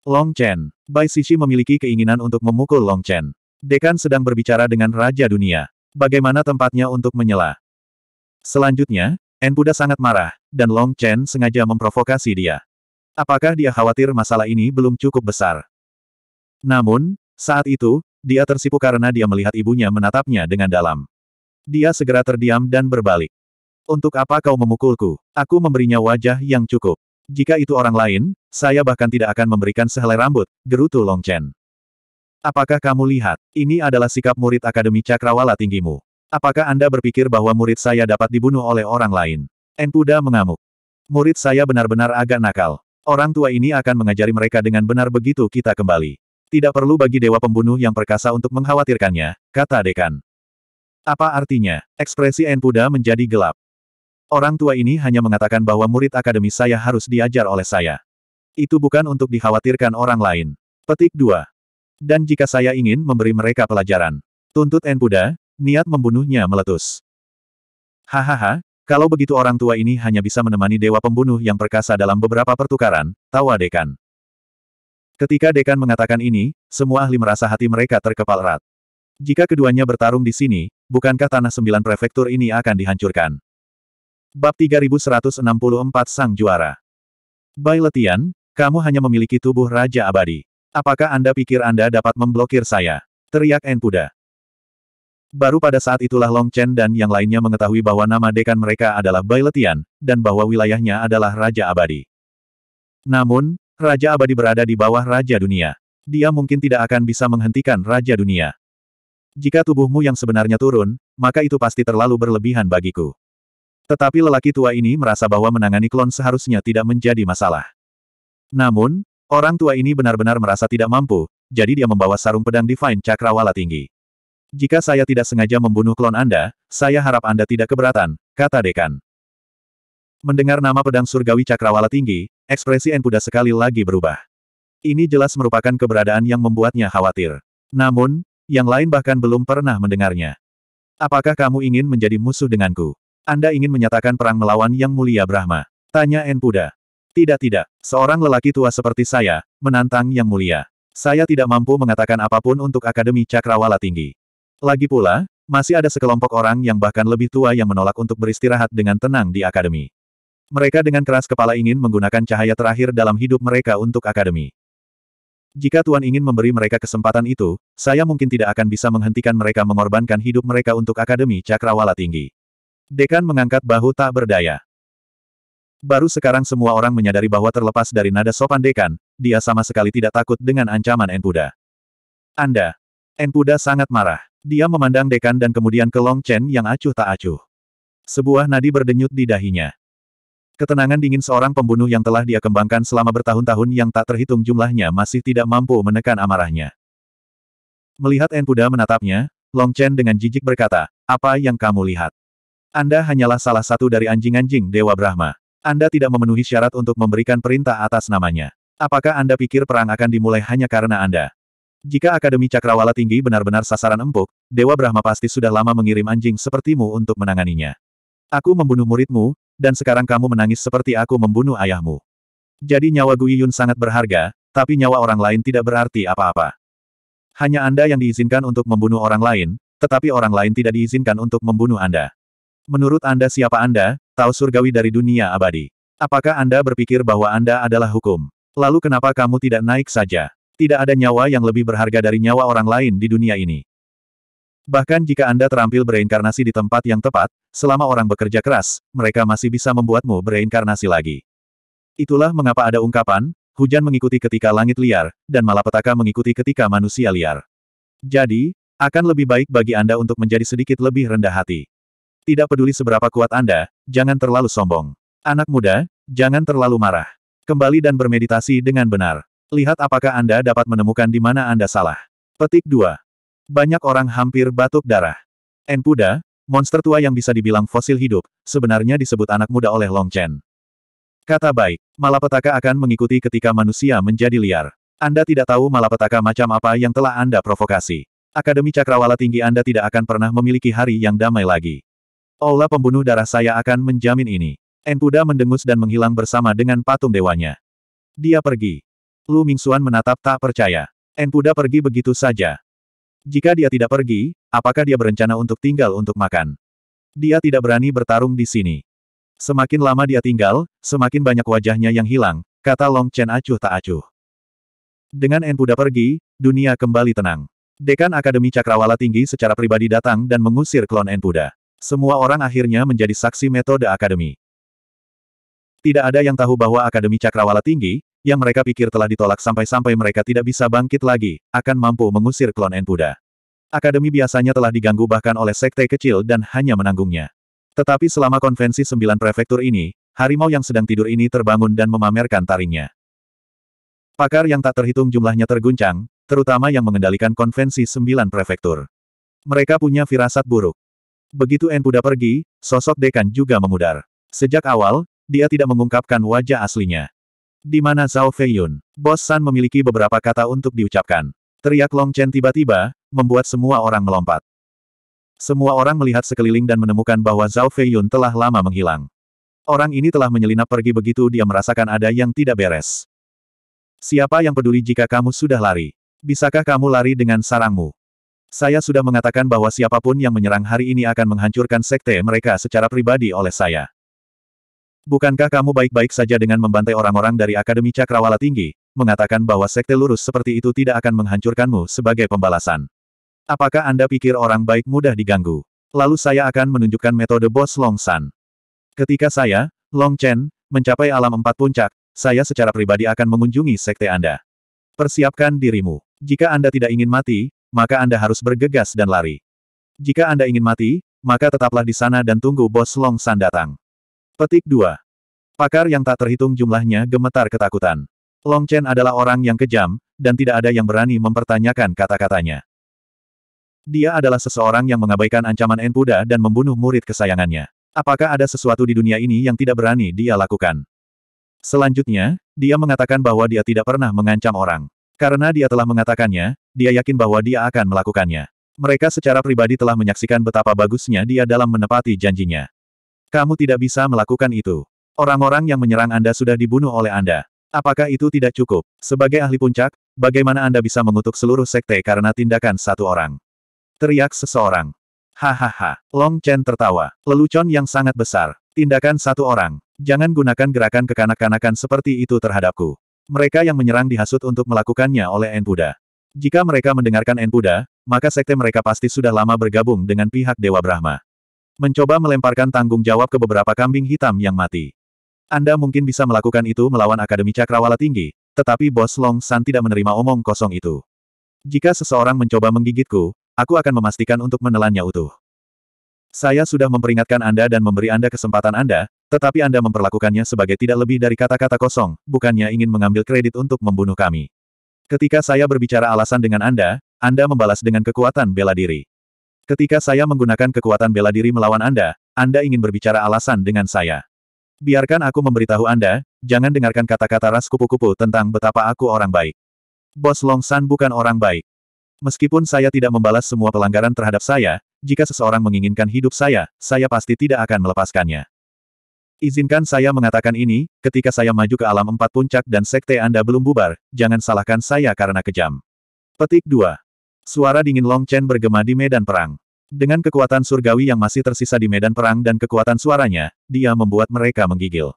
Long Chen. Bai Sisi memiliki keinginan untuk memukul Long Chen. Dekan sedang berbicara dengan Raja Dunia. Bagaimana tempatnya untuk menyela? Selanjutnya, Puda sangat marah, dan Long Chen sengaja memprovokasi dia. Apakah dia khawatir masalah ini belum cukup besar? Namun, saat itu, dia tersipu karena dia melihat ibunya menatapnya dengan dalam. Dia segera terdiam dan berbalik. Untuk apa kau memukulku? Aku memberinya wajah yang cukup. Jika itu orang lain, saya bahkan tidak akan memberikan sehelai rambut, gerutu Long Chen. Apakah kamu lihat, ini adalah sikap murid Akademi Cakrawala tinggimu. Apakah Anda berpikir bahwa murid saya dapat dibunuh oleh orang lain? Npuda mengamuk. Murid saya benar-benar agak nakal. Orang tua ini akan mengajari mereka dengan benar begitu kita kembali. Tidak perlu bagi dewa pembunuh yang perkasa untuk mengkhawatirkannya, kata Dekan. Apa artinya? Ekspresi Npuda menjadi gelap. Orang tua ini hanya mengatakan bahwa murid akademi saya harus diajar oleh saya. Itu bukan untuk dikhawatirkan orang lain. Petik 2. Dan jika saya ingin memberi mereka pelajaran. Tuntut Enpuda, niat membunuhnya meletus. Hahaha, kalau begitu orang tua ini hanya bisa menemani dewa pembunuh yang perkasa dalam beberapa pertukaran, tawa Dekan. Ketika Dekan mengatakan ini, semua ahli merasa hati mereka terkepal erat. Jika keduanya bertarung di sini, bukankah tanah sembilan prefektur ini akan dihancurkan? Bab 3164 Sang Juara Bai Letian, kamu hanya memiliki tubuh Raja Abadi. Apakah Anda pikir Anda dapat memblokir saya? Teriak Enpuda. Baru pada saat itulah Long Chen dan yang lainnya mengetahui bahwa nama dekan mereka adalah Bai Letian, dan bahwa wilayahnya adalah Raja Abadi. Namun, Raja Abadi berada di bawah Raja Dunia. Dia mungkin tidak akan bisa menghentikan Raja Dunia. Jika tubuhmu yang sebenarnya turun, maka itu pasti terlalu berlebihan bagiku. Tetapi lelaki tua ini merasa bahwa menangani klon seharusnya tidak menjadi masalah. Namun, orang tua ini benar-benar merasa tidak mampu, jadi dia membawa sarung pedang Divine Cakrawala tinggi. Jika saya tidak sengaja membunuh klon Anda, saya harap Anda tidak keberatan, kata Dekan. Mendengar nama pedang surgawi cakrawala tinggi, ekspresi Enpuda sekali lagi berubah. Ini jelas merupakan keberadaan yang membuatnya khawatir. Namun, yang lain bahkan belum pernah mendengarnya. Apakah kamu ingin menjadi musuh denganku? Anda ingin menyatakan perang melawan Yang Mulia Brahma? Tanya Enpuda. Tidak tidak, seorang lelaki tua seperti saya, menantang Yang Mulia. Saya tidak mampu mengatakan apapun untuk Akademi Cakrawala Tinggi. Lagi pula, masih ada sekelompok orang yang bahkan lebih tua yang menolak untuk beristirahat dengan tenang di akademi. Mereka dengan keras kepala ingin menggunakan cahaya terakhir dalam hidup mereka untuk akademi. Jika Tuan ingin memberi mereka kesempatan itu, saya mungkin tidak akan bisa menghentikan mereka mengorbankan hidup mereka untuk Akademi Cakrawala Tinggi. Dekan mengangkat bahu tak berdaya. Baru sekarang semua orang menyadari bahwa terlepas dari nada sopan Dekan, dia sama sekali tidak takut dengan ancaman Enpuda. Anda. Enpuda sangat marah. Dia memandang dekan dan kemudian ke Long Chen yang acuh tak acuh. Sebuah nadi berdenyut di dahinya. Ketenangan dingin seorang pembunuh yang telah dia kembangkan selama bertahun-tahun yang tak terhitung jumlahnya masih tidak mampu menekan amarahnya. Melihat Enpuda menatapnya, Long Chen dengan jijik berkata, apa yang kamu lihat? Anda hanyalah salah satu dari anjing-anjing Dewa Brahma. Anda tidak memenuhi syarat untuk memberikan perintah atas namanya. Apakah Anda pikir perang akan dimulai hanya karena Anda jika Akademi Cakrawala Tinggi benar-benar sasaran empuk, Dewa Brahma pasti sudah lama mengirim anjing sepertimu untuk menanganinya. Aku membunuh muridmu, dan sekarang kamu menangis seperti aku membunuh ayahmu. Jadi nyawa Gui Yun sangat berharga, tapi nyawa orang lain tidak berarti apa-apa. Hanya Anda yang diizinkan untuk membunuh orang lain, tetapi orang lain tidak diizinkan untuk membunuh Anda. Menurut Anda siapa Anda, tahu surgawi dari dunia abadi. Apakah Anda berpikir bahwa Anda adalah hukum? Lalu kenapa kamu tidak naik saja? Tidak ada nyawa yang lebih berharga dari nyawa orang lain di dunia ini. Bahkan jika Anda terampil bereinkarnasi di tempat yang tepat, selama orang bekerja keras, mereka masih bisa membuatmu bereinkarnasi lagi. Itulah mengapa ada ungkapan, hujan mengikuti ketika langit liar, dan malapetaka mengikuti ketika manusia liar. Jadi, akan lebih baik bagi Anda untuk menjadi sedikit lebih rendah hati. Tidak peduli seberapa kuat Anda, jangan terlalu sombong. Anak muda, jangan terlalu marah. Kembali dan bermeditasi dengan benar. Lihat apakah Anda dapat menemukan di mana Anda salah. Petik 2. Banyak orang hampir batuk darah. Enpuda, monster tua yang bisa dibilang fosil hidup, sebenarnya disebut anak muda oleh Long Chen. Kata baik, malapetaka akan mengikuti ketika manusia menjadi liar. Anda tidak tahu malapetaka macam apa yang telah Anda provokasi. Akademi Cakrawala Tinggi Anda tidak akan pernah memiliki hari yang damai lagi. Olah pembunuh darah saya akan menjamin ini. Enpuda mendengus dan menghilang bersama dengan patung dewanya. Dia pergi. Lu Mingxuan menatap tak percaya. Enpuda pergi begitu saja. Jika dia tidak pergi, apakah dia berencana untuk tinggal untuk makan? Dia tidak berani bertarung di sini. Semakin lama dia tinggal, semakin banyak wajahnya yang hilang, kata Long Chen acuh tak acuh. Dengan Enpuda pergi, dunia kembali tenang. Dekan Akademi Cakrawala Tinggi secara pribadi datang dan mengusir klon Enpuda. Semua orang akhirnya menjadi saksi metode akademi. Tidak ada yang tahu bahwa Akademi Cakrawala Tinggi, yang mereka pikir telah ditolak sampai-sampai mereka tidak bisa bangkit lagi, akan mampu mengusir klon Enpuda. Akademi biasanya telah diganggu bahkan oleh sekte kecil dan hanya menanggungnya. Tetapi selama konvensi sembilan prefektur ini, harimau yang sedang tidur ini terbangun dan memamerkan taringnya. Pakar yang tak terhitung jumlahnya terguncang, terutama yang mengendalikan konvensi sembilan prefektur. Mereka punya firasat buruk. Begitu Enpuda pergi, sosok dekan juga memudar. Sejak awal, dia tidak mengungkapkan wajah aslinya. Di mana Zhao Feiyun? Bos San memiliki beberapa kata untuk diucapkan. Teriak Long Chen tiba-tiba, membuat semua orang melompat. Semua orang melihat sekeliling dan menemukan bahwa Zhao Feiyun telah lama menghilang. Orang ini telah menyelinap pergi begitu dia merasakan ada yang tidak beres. Siapa yang peduli jika kamu sudah lari? Bisakah kamu lari dengan sarangmu? Saya sudah mengatakan bahwa siapapun yang menyerang hari ini akan menghancurkan sekte mereka secara pribadi oleh saya. Bukankah kamu baik-baik saja dengan membantai orang-orang dari Akademi Cakrawala Tinggi, mengatakan bahwa sekte lurus seperti itu tidak akan menghancurkanmu sebagai pembalasan? Apakah Anda pikir orang baik mudah diganggu? Lalu saya akan menunjukkan metode bos Long San. Ketika saya, Long Chen, mencapai alam empat puncak, saya secara pribadi akan mengunjungi sekte Anda. Persiapkan dirimu. Jika Anda tidak ingin mati, maka Anda harus bergegas dan lari. Jika Anda ingin mati, maka tetaplah di sana dan tunggu bos Long San datang. Petik 2. Pakar yang tak terhitung jumlahnya gemetar ketakutan. Long Chen adalah orang yang kejam, dan tidak ada yang berani mempertanyakan kata-katanya. Dia adalah seseorang yang mengabaikan ancaman Enpuda dan membunuh murid kesayangannya. Apakah ada sesuatu di dunia ini yang tidak berani dia lakukan? Selanjutnya, dia mengatakan bahwa dia tidak pernah mengancam orang. Karena dia telah mengatakannya, dia yakin bahwa dia akan melakukannya. Mereka secara pribadi telah menyaksikan betapa bagusnya dia dalam menepati janjinya. Kamu tidak bisa melakukan itu. Orang-orang yang menyerang Anda sudah dibunuh oleh Anda. Apakah itu tidak cukup? Sebagai ahli puncak, bagaimana Anda bisa mengutuk seluruh sekte karena tindakan satu orang? Teriak seseorang. Hahaha. Long Chen tertawa. Lelucon yang sangat besar. Tindakan satu orang. Jangan gunakan gerakan kekanak-kanakan seperti itu terhadapku. Mereka yang menyerang dihasut untuk melakukannya oleh En Jika mereka mendengarkan En maka sekte mereka pasti sudah lama bergabung dengan pihak Dewa Brahma. Mencoba melemparkan tanggung jawab ke beberapa kambing hitam yang mati. Anda mungkin bisa melakukan itu melawan Akademi Cakrawala Tinggi, tetapi Bos Long San tidak menerima omong kosong itu. Jika seseorang mencoba menggigitku, aku akan memastikan untuk menelannya utuh. Saya sudah memperingatkan Anda dan memberi Anda kesempatan Anda, tetapi Anda memperlakukannya sebagai tidak lebih dari kata-kata kosong, bukannya ingin mengambil kredit untuk membunuh kami. Ketika saya berbicara alasan dengan Anda, Anda membalas dengan kekuatan bela diri. Ketika saya menggunakan kekuatan bela diri melawan Anda, Anda ingin berbicara alasan dengan saya. Biarkan aku memberitahu Anda, jangan dengarkan kata-kata ras kupu-kupu tentang betapa aku orang baik. Bos Long San bukan orang baik. Meskipun saya tidak membalas semua pelanggaran terhadap saya, jika seseorang menginginkan hidup saya, saya pasti tidak akan melepaskannya. Izinkan saya mengatakan ini, ketika saya maju ke alam empat puncak dan sekte Anda belum bubar, jangan salahkan saya karena kejam. Petik 2. Suara dingin Long Chen bergema di medan perang. Dengan kekuatan surgawi yang masih tersisa di medan perang dan kekuatan suaranya, dia membuat mereka menggigil.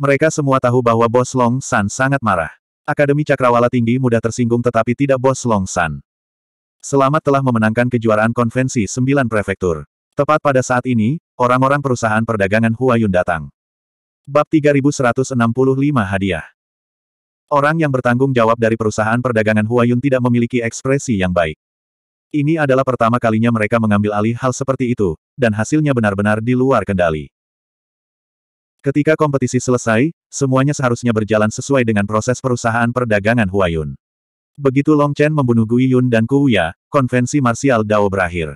Mereka semua tahu bahwa Bos Long San sangat marah. Akademi Cakrawala Tinggi mudah tersinggung tetapi tidak Bos Long San. Selamat telah memenangkan kejuaraan konvensi sembilan prefektur. Tepat pada saat ini, orang-orang perusahaan perdagangan Huayun datang. Bab 3165 Hadiah Orang yang bertanggung jawab dari perusahaan perdagangan Huayun tidak memiliki ekspresi yang baik. Ini adalah pertama kalinya mereka mengambil alih hal seperti itu, dan hasilnya benar-benar di luar kendali. Ketika kompetisi selesai, semuanya seharusnya berjalan sesuai dengan proses perusahaan perdagangan Huayun. Begitu Long Chen membunuh Gui Yun dan Kuya, konvensi marsial Dao berakhir.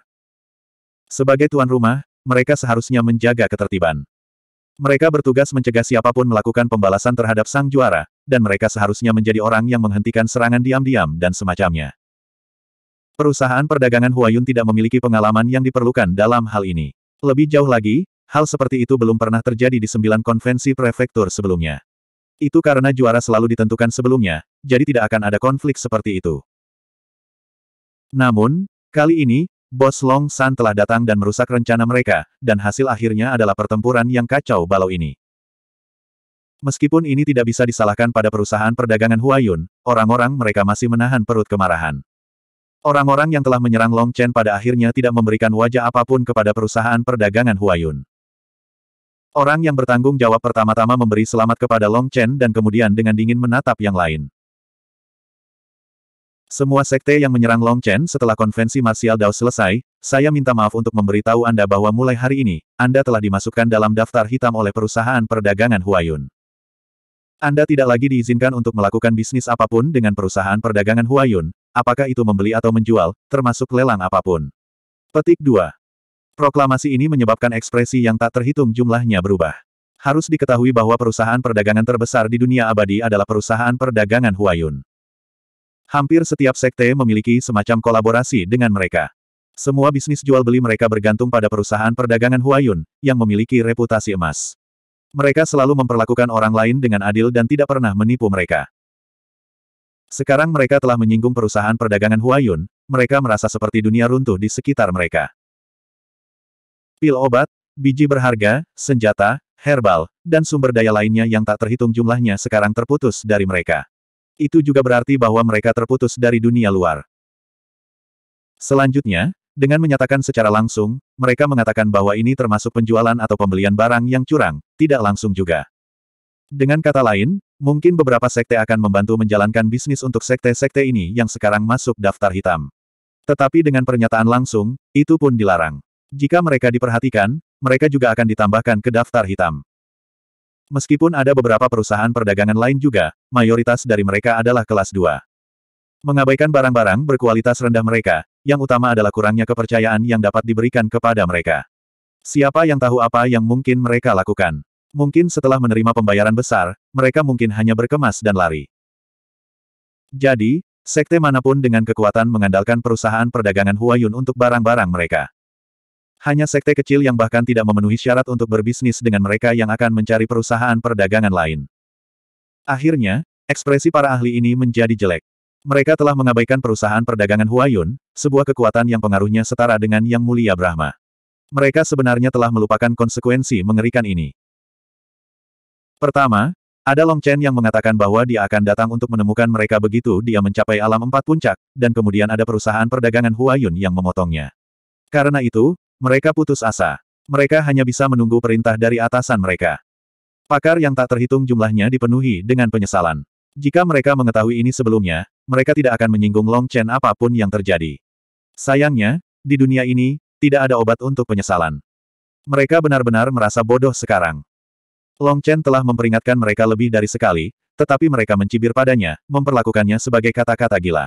Sebagai tuan rumah, mereka seharusnya menjaga ketertiban. Mereka bertugas mencegah siapapun melakukan pembalasan terhadap sang juara, dan mereka seharusnya menjadi orang yang menghentikan serangan diam-diam dan semacamnya. Perusahaan perdagangan Huayun tidak memiliki pengalaman yang diperlukan dalam hal ini. Lebih jauh lagi, hal seperti itu belum pernah terjadi di sembilan konvensi prefektur sebelumnya. Itu karena juara selalu ditentukan sebelumnya, jadi tidak akan ada konflik seperti itu. Namun, kali ini, Bos Long San telah datang dan merusak rencana mereka, dan hasil akhirnya adalah pertempuran yang kacau balau ini. Meskipun ini tidak bisa disalahkan pada perusahaan perdagangan Huayun, orang-orang mereka masih menahan perut kemarahan. Orang-orang yang telah menyerang Long Chen pada akhirnya tidak memberikan wajah apapun kepada perusahaan perdagangan Huayun. Orang yang bertanggung jawab pertama-tama memberi selamat kepada Long Chen dan kemudian dengan dingin menatap yang lain. Semua sekte yang menyerang Long Chen setelah konvensi martial Dao selesai, saya minta maaf untuk memberitahu Anda bahwa mulai hari ini, Anda telah dimasukkan dalam daftar hitam oleh perusahaan perdagangan Huayun. Anda tidak lagi diizinkan untuk melakukan bisnis apapun dengan perusahaan perdagangan Huayun, apakah itu membeli atau menjual, termasuk lelang apapun. Petik 2. Proklamasi ini menyebabkan ekspresi yang tak terhitung jumlahnya berubah. Harus diketahui bahwa perusahaan perdagangan terbesar di dunia abadi adalah perusahaan perdagangan Huayun. Hampir setiap sekte memiliki semacam kolaborasi dengan mereka. Semua bisnis jual-beli mereka bergantung pada perusahaan perdagangan Huayun, yang memiliki reputasi emas. Mereka selalu memperlakukan orang lain dengan adil dan tidak pernah menipu mereka. Sekarang mereka telah menyinggung perusahaan perdagangan Huayun, mereka merasa seperti dunia runtuh di sekitar mereka. Pil obat, biji berharga, senjata, herbal, dan sumber daya lainnya yang tak terhitung jumlahnya sekarang terputus dari mereka. Itu juga berarti bahwa mereka terputus dari dunia luar. Selanjutnya, dengan menyatakan secara langsung, mereka mengatakan bahwa ini termasuk penjualan atau pembelian barang yang curang, tidak langsung juga. Dengan kata lain, mungkin beberapa sekte akan membantu menjalankan bisnis untuk sekte-sekte ini yang sekarang masuk daftar hitam. Tetapi dengan pernyataan langsung, itu pun dilarang. Jika mereka diperhatikan, mereka juga akan ditambahkan ke daftar hitam. Meskipun ada beberapa perusahaan perdagangan lain juga, mayoritas dari mereka adalah kelas 2. Mengabaikan barang-barang berkualitas rendah mereka, yang utama adalah kurangnya kepercayaan yang dapat diberikan kepada mereka. Siapa yang tahu apa yang mungkin mereka lakukan? Mungkin setelah menerima pembayaran besar, mereka mungkin hanya berkemas dan lari. Jadi, sekte manapun dengan kekuatan mengandalkan perusahaan perdagangan Huayun untuk barang-barang mereka. Hanya sekte kecil yang bahkan tidak memenuhi syarat untuk berbisnis dengan mereka yang akan mencari perusahaan perdagangan lain. Akhirnya, ekspresi para ahli ini menjadi jelek. Mereka telah mengabaikan perusahaan perdagangan Huayun, sebuah kekuatan yang pengaruhnya setara dengan Yang Mulia Brahma. Mereka sebenarnya telah melupakan konsekuensi mengerikan ini. Pertama, ada Long Chen yang mengatakan bahwa dia akan datang untuk menemukan mereka begitu dia mencapai alam empat puncak, dan kemudian ada perusahaan perdagangan Huayun yang memotongnya. Karena itu, mereka putus asa. Mereka hanya bisa menunggu perintah dari atasan mereka. Pakar yang tak terhitung jumlahnya dipenuhi dengan penyesalan. Jika mereka mengetahui ini sebelumnya, mereka tidak akan menyinggung Long Chen apapun yang terjadi. Sayangnya, di dunia ini, tidak ada obat untuk penyesalan. Mereka benar-benar merasa bodoh sekarang. Long Chen telah memperingatkan mereka lebih dari sekali, tetapi mereka mencibir padanya, memperlakukannya sebagai kata-kata gila.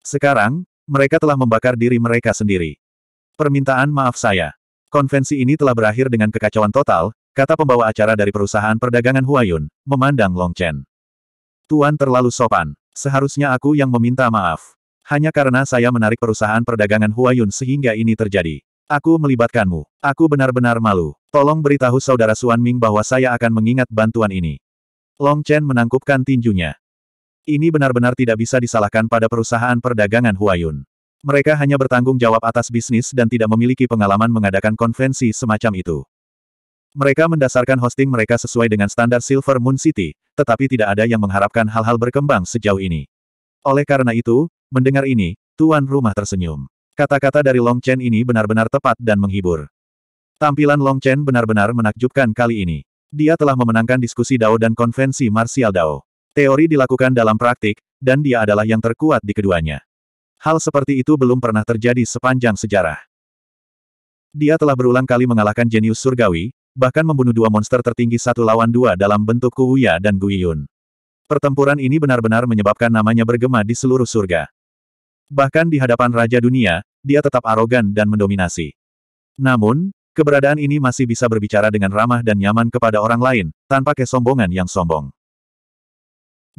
Sekarang, mereka telah membakar diri mereka sendiri. Permintaan maaf saya. Konvensi ini telah berakhir dengan kekacauan total, kata pembawa acara dari perusahaan perdagangan Huayun, memandang Long Chen. Tuan terlalu sopan. Seharusnya aku yang meminta maaf. Hanya karena saya menarik perusahaan perdagangan Huayun sehingga ini terjadi. Aku melibatkanmu. Aku benar-benar malu. Tolong beritahu saudara Suan Ming bahwa saya akan mengingat bantuan ini. Long Chen menangkupkan tinjunya. Ini benar-benar tidak bisa disalahkan pada perusahaan perdagangan Huayun. Mereka hanya bertanggung jawab atas bisnis dan tidak memiliki pengalaman mengadakan konvensi semacam itu. Mereka mendasarkan hosting mereka sesuai dengan standar Silver Moon City, tetapi tidak ada yang mengharapkan hal-hal berkembang sejauh ini. Oleh karena itu, mendengar ini, tuan rumah tersenyum. Kata-kata dari Long Chen ini benar-benar tepat dan menghibur. Tampilan Long Chen benar-benar menakjubkan kali ini. Dia telah memenangkan diskusi Dao dan konvensi Martial Dao. Teori dilakukan dalam praktik, dan dia adalah yang terkuat di keduanya. Hal seperti itu belum pernah terjadi sepanjang sejarah. Dia telah berulang kali mengalahkan jenius surgawi, bahkan membunuh dua monster tertinggi satu lawan dua dalam bentuk Kuuya dan Guiyun. Pertempuran ini benar-benar menyebabkan namanya bergema di seluruh surga. Bahkan di hadapan Raja Dunia, dia tetap arogan dan mendominasi. Namun, keberadaan ini masih bisa berbicara dengan ramah dan nyaman kepada orang lain, tanpa kesombongan yang sombong.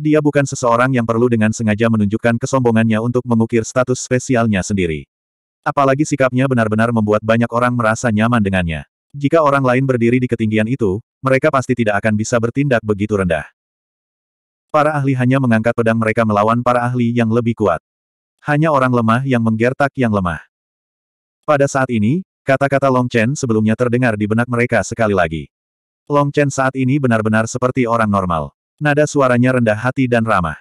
Dia bukan seseorang yang perlu dengan sengaja menunjukkan kesombongannya untuk mengukir status spesialnya sendiri. Apalagi sikapnya benar-benar membuat banyak orang merasa nyaman dengannya. Jika orang lain berdiri di ketinggian itu, mereka pasti tidak akan bisa bertindak begitu rendah. Para ahli hanya mengangkat pedang mereka melawan para ahli yang lebih kuat. Hanya orang lemah yang menggertak yang lemah. Pada saat ini, kata-kata Long Chen sebelumnya terdengar di benak mereka sekali lagi. Long Chen saat ini benar-benar seperti orang normal. Nada suaranya rendah hati dan ramah.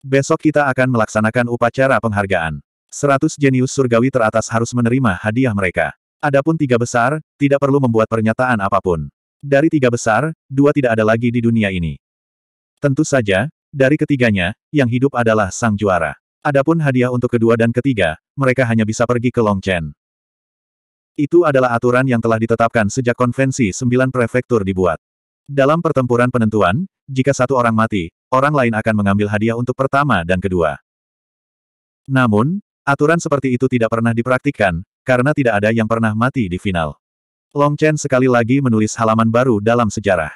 Besok kita akan melaksanakan upacara penghargaan. Seratus jenius surgawi teratas harus menerima hadiah mereka. Adapun tiga besar, tidak perlu membuat pernyataan apapun. Dari tiga besar, dua tidak ada lagi di dunia ini. Tentu saja, dari ketiganya, yang hidup adalah sang juara. Adapun hadiah untuk kedua dan ketiga, mereka hanya bisa pergi ke Longchen. Itu adalah aturan yang telah ditetapkan sejak konvensi sembilan prefektur dibuat. Dalam pertempuran penentuan, jika satu orang mati, orang lain akan mengambil hadiah untuk pertama dan kedua. Namun, aturan seperti itu tidak pernah dipraktikkan, karena tidak ada yang pernah mati di final. Long Chen sekali lagi menulis halaman baru dalam sejarah.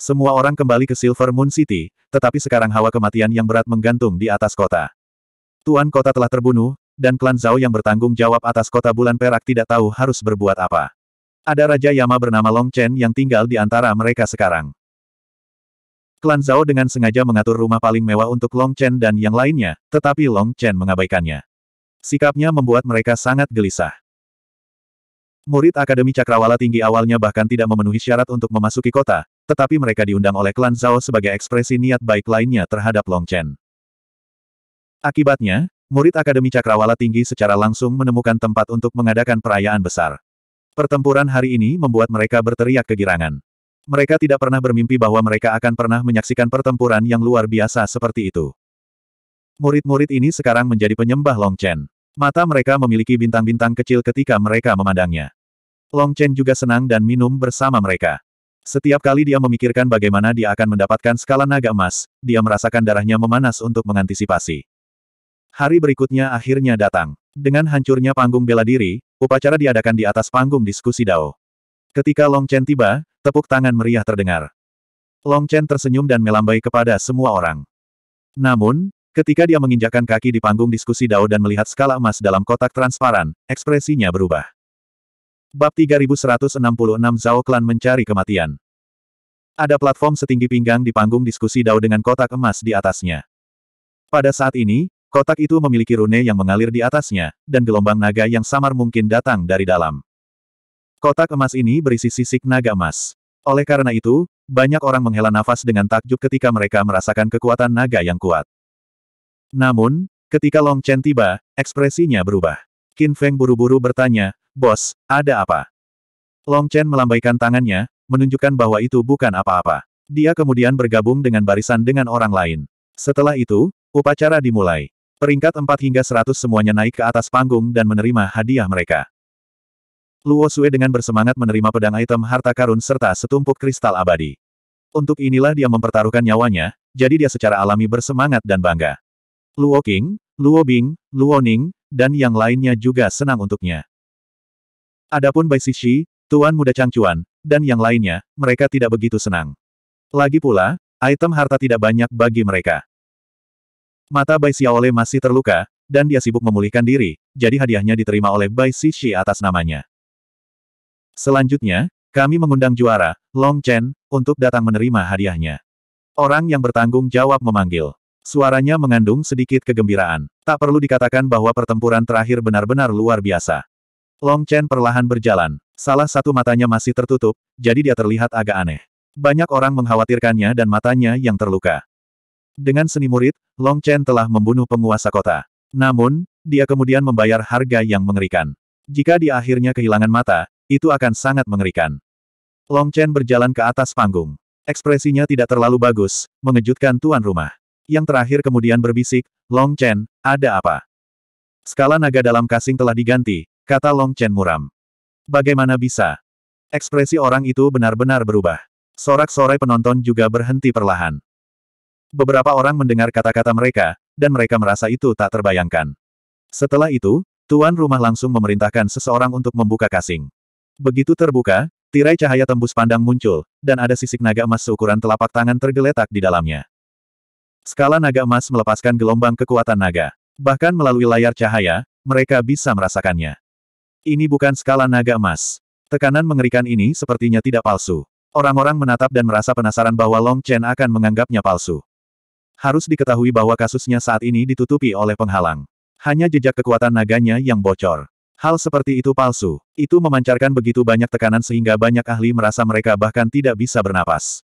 Semua orang kembali ke Silver Moon City, tetapi sekarang hawa kematian yang berat menggantung di atas kota. Tuan kota telah terbunuh, dan klan Zhao yang bertanggung jawab atas kota bulan perak tidak tahu harus berbuat apa. Ada Raja Yama bernama Long Chen yang tinggal di antara mereka sekarang. Klan Zhao dengan sengaja mengatur rumah paling mewah untuk Long Chen dan yang lainnya, tetapi Long Chen mengabaikannya. Sikapnya membuat mereka sangat gelisah. Murid Akademi Cakrawala Tinggi awalnya bahkan tidak memenuhi syarat untuk memasuki kota, tetapi mereka diundang oleh klan Zhao sebagai ekspresi niat baik lainnya terhadap Long Chen. Akibatnya, murid Akademi Cakrawala Tinggi secara langsung menemukan tempat untuk mengadakan perayaan besar. Pertempuran hari ini membuat mereka berteriak kegirangan. Mereka tidak pernah bermimpi bahwa mereka akan pernah menyaksikan pertempuran yang luar biasa seperti itu. Murid-murid ini sekarang menjadi penyembah Long Chen. Mata mereka memiliki bintang-bintang kecil ketika mereka memandangnya. Long Chen juga senang dan minum bersama mereka. Setiap kali dia memikirkan bagaimana dia akan mendapatkan skala naga emas, dia merasakan darahnya memanas untuk mengantisipasi. Hari berikutnya akhirnya datang. Dengan hancurnya panggung bela diri, upacara diadakan di atas panggung diskusi Dao. Ketika Long Chen tiba, Tepuk tangan meriah terdengar. Long Chen tersenyum dan melambai kepada semua orang. Namun, ketika dia menginjakan kaki di panggung diskusi Dao dan melihat skala emas dalam kotak transparan, ekspresinya berubah. Bab 3166 Zhao Clan mencari kematian. Ada platform setinggi pinggang di panggung diskusi Dao dengan kotak emas di atasnya. Pada saat ini, kotak itu memiliki rune yang mengalir di atasnya, dan gelombang naga yang samar mungkin datang dari dalam. Kotak emas ini berisi sisik naga emas. Oleh karena itu, banyak orang menghela nafas dengan takjub ketika mereka merasakan kekuatan naga yang kuat. Namun, ketika Long Chen tiba, ekspresinya berubah. Qin Feng buru-buru bertanya, Bos, ada apa? Long Chen melambaikan tangannya, menunjukkan bahwa itu bukan apa-apa. Dia kemudian bergabung dengan barisan dengan orang lain. Setelah itu, upacara dimulai. Peringkat 4 hingga 100 semuanya naik ke atas panggung dan menerima hadiah mereka. Luo Sue dengan bersemangat menerima pedang item harta karun serta setumpuk kristal abadi. Untuk inilah dia mempertaruhkan nyawanya, jadi dia secara alami bersemangat dan bangga. Luo King, Luo Bing, Luo Ning, dan yang lainnya juga senang untuknya. Adapun Bai Shishi, Tuan Muda Changcuan, dan yang lainnya, mereka tidak begitu senang. Lagi pula, item harta tidak banyak bagi mereka. Mata Bai Xiaole masih terluka, dan dia sibuk memulihkan diri, jadi hadiahnya diterima oleh Bai Shishi atas namanya. Selanjutnya, kami mengundang juara, Long Chen, untuk datang menerima hadiahnya. Orang yang bertanggung jawab memanggil. Suaranya mengandung sedikit kegembiraan. Tak perlu dikatakan bahwa pertempuran terakhir benar-benar luar biasa. Long Chen perlahan berjalan. Salah satu matanya masih tertutup, jadi dia terlihat agak aneh. Banyak orang mengkhawatirkannya dan matanya yang terluka. Dengan seni murid, Long Chen telah membunuh penguasa kota. Namun, dia kemudian membayar harga yang mengerikan. Jika dia akhirnya kehilangan mata, itu akan sangat mengerikan. Long Chen berjalan ke atas panggung. Ekspresinya tidak terlalu bagus, mengejutkan tuan rumah. Yang terakhir kemudian berbisik, Long Chen, ada apa? Skala naga dalam kasing telah diganti, kata Long Chen muram. Bagaimana bisa? Ekspresi orang itu benar-benar berubah. Sorak-sorai penonton juga berhenti perlahan. Beberapa orang mendengar kata-kata mereka, dan mereka merasa itu tak terbayangkan. Setelah itu, tuan rumah langsung memerintahkan seseorang untuk membuka kasing. Begitu terbuka, tirai cahaya tembus pandang muncul, dan ada sisik naga emas seukuran telapak tangan tergeletak di dalamnya. Skala naga emas melepaskan gelombang kekuatan naga. Bahkan melalui layar cahaya, mereka bisa merasakannya. Ini bukan skala naga emas. Tekanan mengerikan ini sepertinya tidak palsu. Orang-orang menatap dan merasa penasaran bahwa Long Chen akan menganggapnya palsu. Harus diketahui bahwa kasusnya saat ini ditutupi oleh penghalang. Hanya jejak kekuatan naganya yang bocor. Hal seperti itu palsu. Itu memancarkan begitu banyak tekanan sehingga banyak ahli merasa mereka bahkan tidak bisa bernapas.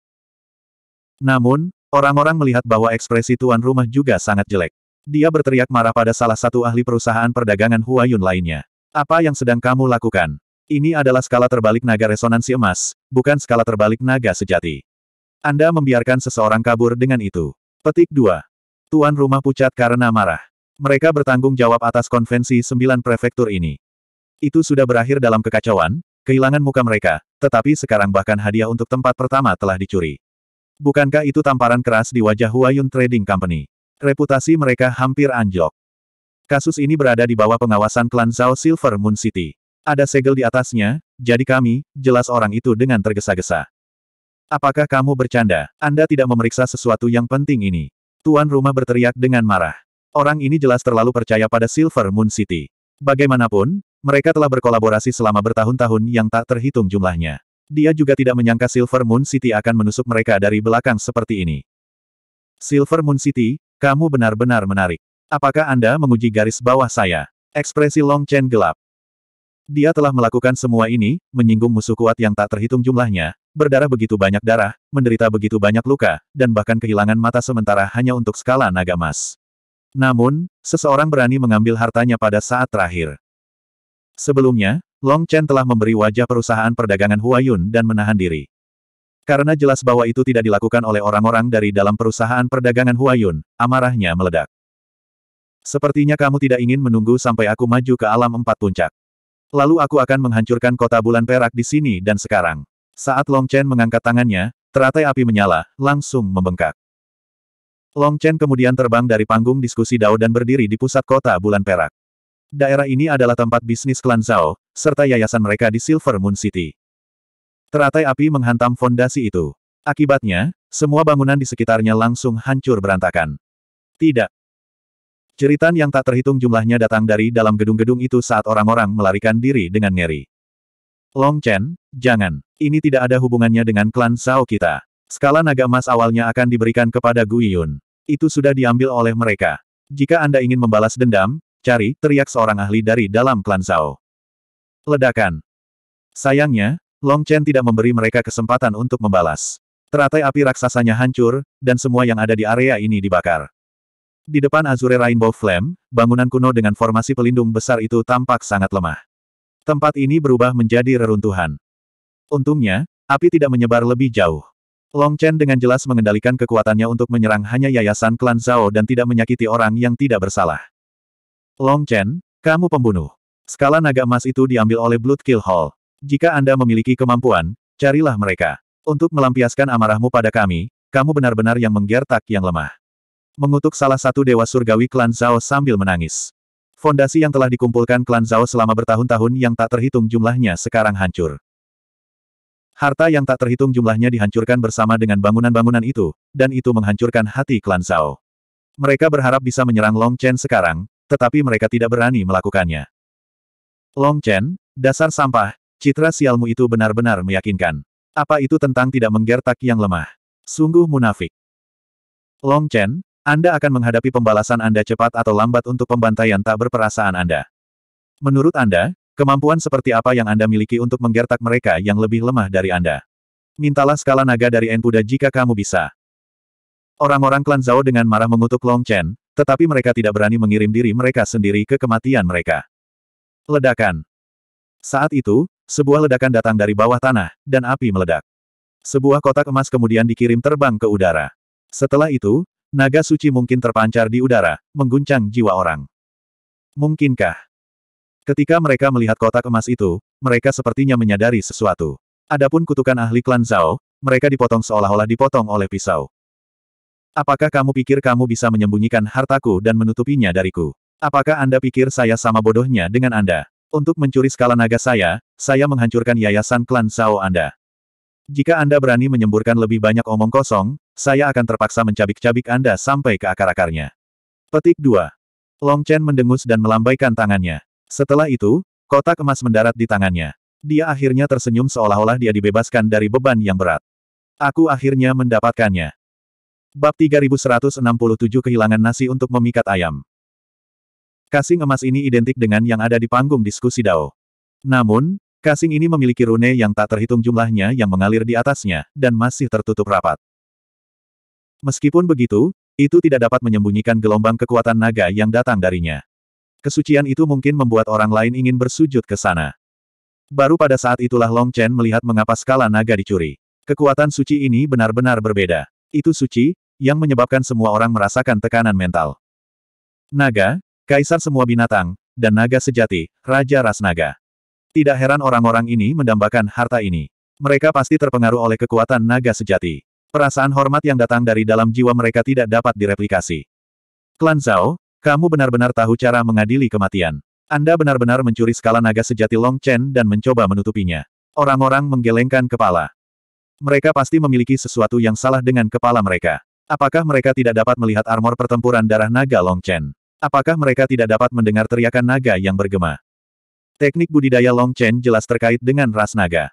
Namun, orang-orang melihat bahwa ekspresi tuan rumah juga sangat jelek. Dia berteriak marah pada salah satu ahli perusahaan perdagangan Huayun lainnya. Apa yang sedang kamu lakukan? Ini adalah skala terbalik naga resonansi emas, bukan skala terbalik naga sejati. Anda membiarkan seseorang kabur dengan itu. Petik 2. Tuan rumah pucat karena marah. Mereka bertanggung jawab atas konvensi sembilan prefektur ini. Itu sudah berakhir dalam kekacauan, kehilangan muka mereka, tetapi sekarang bahkan hadiah untuk tempat pertama telah dicuri. Bukankah itu tamparan keras di wajah Huayun Trading Company? Reputasi mereka hampir anjlok. Kasus ini berada di bawah pengawasan klan Zhao Silver Moon City. Ada segel di atasnya, jadi kami, jelas orang itu dengan tergesa-gesa. Apakah kamu bercanda? Anda tidak memeriksa sesuatu yang penting ini. Tuan rumah berteriak dengan marah. Orang ini jelas terlalu percaya pada Silver Moon City. Bagaimanapun, mereka telah berkolaborasi selama bertahun-tahun yang tak terhitung jumlahnya. Dia juga tidak menyangka Silver Moon City akan menusuk mereka dari belakang seperti ini. Silver Moon City, kamu benar-benar menarik. Apakah Anda menguji garis bawah saya? Ekspresi Long Chen gelap. Dia telah melakukan semua ini, menyinggung musuh kuat yang tak terhitung jumlahnya, berdarah begitu banyak darah, menderita begitu banyak luka, dan bahkan kehilangan mata sementara hanya untuk skala naga emas. Namun, seseorang berani mengambil hartanya pada saat terakhir. Sebelumnya, Long Chen telah memberi wajah perusahaan perdagangan Huayun dan menahan diri. Karena jelas bahwa itu tidak dilakukan oleh orang-orang dari dalam perusahaan perdagangan Huayun, amarahnya meledak. Sepertinya kamu tidak ingin menunggu sampai aku maju ke alam empat puncak. Lalu aku akan menghancurkan kota bulan perak di sini dan sekarang. Saat Long Chen mengangkat tangannya, teratai api menyala, langsung membengkak. Long Chen kemudian terbang dari panggung diskusi Dao dan berdiri di pusat kota bulan perak. Daerah ini adalah tempat bisnis klan Zhao, serta yayasan mereka di Silver Moon City. Teratai api menghantam fondasi itu. Akibatnya, semua bangunan di sekitarnya langsung hancur berantakan. Tidak. Jeritan yang tak terhitung jumlahnya datang dari dalam gedung-gedung itu saat orang-orang melarikan diri dengan ngeri. Long Chen, jangan. Ini tidak ada hubungannya dengan klan Zhao kita. Skala naga emas awalnya akan diberikan kepada Gui Yun. Itu sudah diambil oleh mereka. Jika Anda ingin membalas dendam, Cari, teriak seorang ahli dari dalam klan Zhao. Ledakan. Sayangnya, Long Chen tidak memberi mereka kesempatan untuk membalas. Teratai api raksasanya hancur, dan semua yang ada di area ini dibakar. Di depan Azure Rainbow Flame, bangunan kuno dengan formasi pelindung besar itu tampak sangat lemah. Tempat ini berubah menjadi reruntuhan. Untungnya, api tidak menyebar lebih jauh. Long Chen dengan jelas mengendalikan kekuatannya untuk menyerang hanya yayasan klan Zhao dan tidak menyakiti orang yang tidak bersalah. Long Chen, kamu pembunuh. Skala naga emas itu diambil oleh Blood Kill Hall. Jika Anda memiliki kemampuan, carilah mereka. Untuk melampiaskan amarahmu pada kami, kamu benar-benar yang menggertak yang lemah. Mengutuk salah satu dewa surgawi klan Zhao sambil menangis. Fondasi yang telah dikumpulkan klan Zhao selama bertahun-tahun yang tak terhitung jumlahnya sekarang hancur. Harta yang tak terhitung jumlahnya dihancurkan bersama dengan bangunan-bangunan itu, dan itu menghancurkan hati klan Zhao. Mereka berharap bisa menyerang Long Chen sekarang, tetapi mereka tidak berani melakukannya. Long Chen, dasar sampah, citra sialmu itu benar-benar meyakinkan. Apa itu tentang tidak menggertak yang lemah? Sungguh munafik. Long Chen, Anda akan menghadapi pembalasan Anda cepat atau lambat untuk pembantaian tak berperasaan Anda. Menurut Anda, kemampuan seperti apa yang Anda miliki untuk menggertak mereka yang lebih lemah dari Anda? Mintalah skala naga dari Enpuda jika kamu bisa. Orang-orang klan Zhao dengan marah mengutuk Long Chen, tetapi mereka tidak berani mengirim diri mereka sendiri ke kematian mereka. Ledakan. Saat itu, sebuah ledakan datang dari bawah tanah, dan api meledak. Sebuah kotak emas kemudian dikirim terbang ke udara. Setelah itu, naga suci mungkin terpancar di udara, mengguncang jiwa orang. Mungkinkah? Ketika mereka melihat kotak emas itu, mereka sepertinya menyadari sesuatu. Adapun kutukan ahli klan Zhao, mereka dipotong seolah-olah dipotong oleh pisau. Apakah kamu pikir kamu bisa menyembunyikan hartaku dan menutupinya dariku? Apakah Anda pikir saya sama bodohnya dengan Anda? Untuk mencuri skala naga saya, saya menghancurkan yayasan klan Zhao Anda. Jika Anda berani menyemburkan lebih banyak omong kosong, saya akan terpaksa mencabik-cabik Anda sampai ke akar-akarnya. Petik 2. Long Chen mendengus dan melambaikan tangannya. Setelah itu, kotak emas mendarat di tangannya. Dia akhirnya tersenyum seolah-olah dia dibebaskan dari beban yang berat. Aku akhirnya mendapatkannya. Bab 3167 kehilangan nasi untuk memikat ayam. Kasing emas ini identik dengan yang ada di panggung diskusi Dao. Namun, kasing ini memiliki rune yang tak terhitung jumlahnya yang mengalir di atasnya, dan masih tertutup rapat. Meskipun begitu, itu tidak dapat menyembunyikan gelombang kekuatan naga yang datang darinya. Kesucian itu mungkin membuat orang lain ingin bersujud ke sana. Baru pada saat itulah Long Chen melihat mengapa skala naga dicuri. Kekuatan suci ini benar-benar berbeda. Itu suci, yang menyebabkan semua orang merasakan tekanan mental. Naga, kaisar semua binatang, dan naga sejati, Raja ras naga. Tidak heran orang-orang ini mendambakan harta ini. Mereka pasti terpengaruh oleh kekuatan naga sejati. Perasaan hormat yang datang dari dalam jiwa mereka tidak dapat direplikasi. Klan Zhao, kamu benar-benar tahu cara mengadili kematian. Anda benar-benar mencuri skala naga sejati Long Chen dan mencoba menutupinya. Orang-orang menggelengkan kepala. Mereka pasti memiliki sesuatu yang salah dengan kepala mereka. Apakah mereka tidak dapat melihat armor pertempuran darah naga Long Chen? Apakah mereka tidak dapat mendengar teriakan naga yang bergema? Teknik budidaya Long Chen jelas terkait dengan ras naga.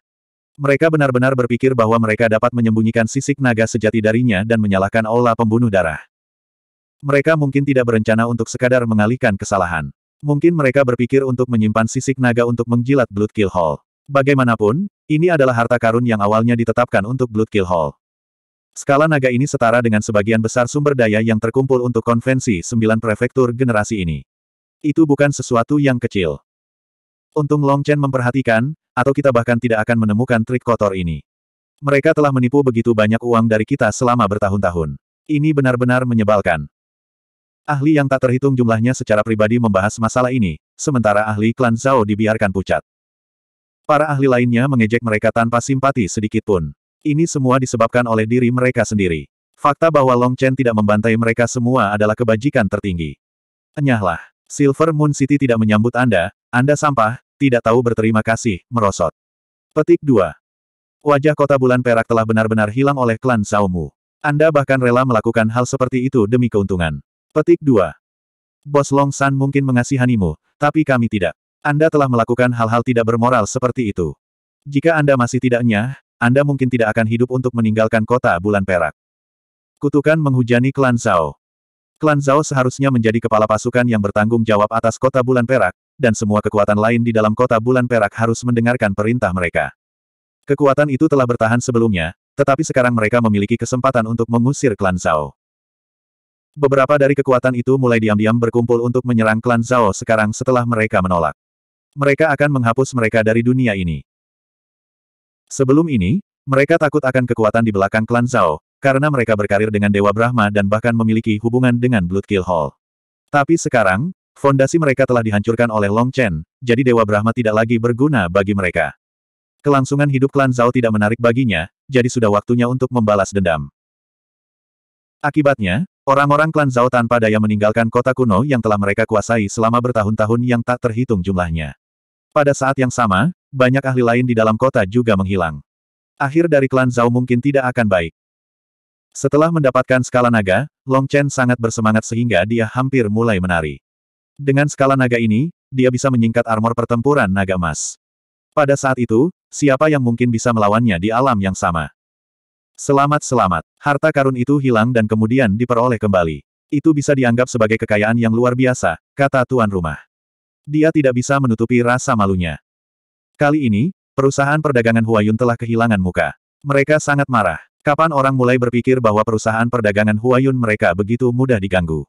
Mereka benar-benar berpikir bahwa mereka dapat menyembunyikan sisik naga sejati darinya dan menyalahkan olah pembunuh darah. Mereka mungkin tidak berencana untuk sekadar mengalihkan kesalahan. Mungkin mereka berpikir untuk menyimpan sisik naga untuk menjilat Blood Kill Hall. Bagaimanapun, ini adalah harta karun yang awalnya ditetapkan untuk Blood Kill Hall. Skala naga ini setara dengan sebagian besar sumber daya yang terkumpul untuk konvensi sembilan prefektur generasi ini. Itu bukan sesuatu yang kecil. Untung Long Chen memperhatikan, atau kita bahkan tidak akan menemukan trik kotor ini. Mereka telah menipu begitu banyak uang dari kita selama bertahun-tahun. Ini benar-benar menyebalkan. Ahli yang tak terhitung jumlahnya secara pribadi membahas masalah ini, sementara ahli klan Zhao dibiarkan pucat. Para ahli lainnya mengejek mereka tanpa simpati sedikitpun. Ini semua disebabkan oleh diri mereka sendiri. Fakta bahwa Long Chen tidak membantai mereka semua adalah kebajikan tertinggi. Enyahlah. Silver Moon City tidak menyambut Anda, Anda sampah, tidak tahu berterima kasih, merosot. Petik 2. Wajah kota bulan perak telah benar-benar hilang oleh klan Saumu. Anda bahkan rela melakukan hal seperti itu demi keuntungan. Petik 2. Bos Long San mungkin mengasihanimu, tapi kami tidak. Anda telah melakukan hal-hal tidak bermoral seperti itu. Jika Anda masih tidak nyah, anda mungkin tidak akan hidup untuk meninggalkan kota bulan perak. Kutukan menghujani klan Zhao. Klan Zhao seharusnya menjadi kepala pasukan yang bertanggung jawab atas kota bulan perak, dan semua kekuatan lain di dalam kota bulan perak harus mendengarkan perintah mereka. Kekuatan itu telah bertahan sebelumnya, tetapi sekarang mereka memiliki kesempatan untuk mengusir klan Zhao. Beberapa dari kekuatan itu mulai diam-diam berkumpul untuk menyerang klan Zhao sekarang setelah mereka menolak. Mereka akan menghapus mereka dari dunia ini. Sebelum ini, mereka takut akan kekuatan di belakang klan Zhao, karena mereka berkarir dengan Dewa Brahma dan bahkan memiliki hubungan dengan Blood Kill Hall. Tapi sekarang, fondasi mereka telah dihancurkan oleh Long Chen, jadi Dewa Brahma tidak lagi berguna bagi mereka. Kelangsungan hidup klan Zhao tidak menarik baginya, jadi sudah waktunya untuk membalas dendam. Akibatnya, orang-orang klan Zhao tanpa daya meninggalkan kota kuno yang telah mereka kuasai selama bertahun-tahun yang tak terhitung jumlahnya. Pada saat yang sama, banyak ahli lain di dalam kota juga menghilang. Akhir dari klan Zhao mungkin tidak akan baik. Setelah mendapatkan skala naga, Long Chen sangat bersemangat sehingga dia hampir mulai menari. Dengan skala naga ini, dia bisa menyingkat armor pertempuran naga emas. Pada saat itu, siapa yang mungkin bisa melawannya di alam yang sama? Selamat-selamat, harta karun itu hilang dan kemudian diperoleh kembali. Itu bisa dianggap sebagai kekayaan yang luar biasa, kata tuan rumah. Dia tidak bisa menutupi rasa malunya. Kali ini, perusahaan perdagangan Huayun telah kehilangan muka. Mereka sangat marah. Kapan orang mulai berpikir bahwa perusahaan perdagangan Huayun mereka begitu mudah diganggu?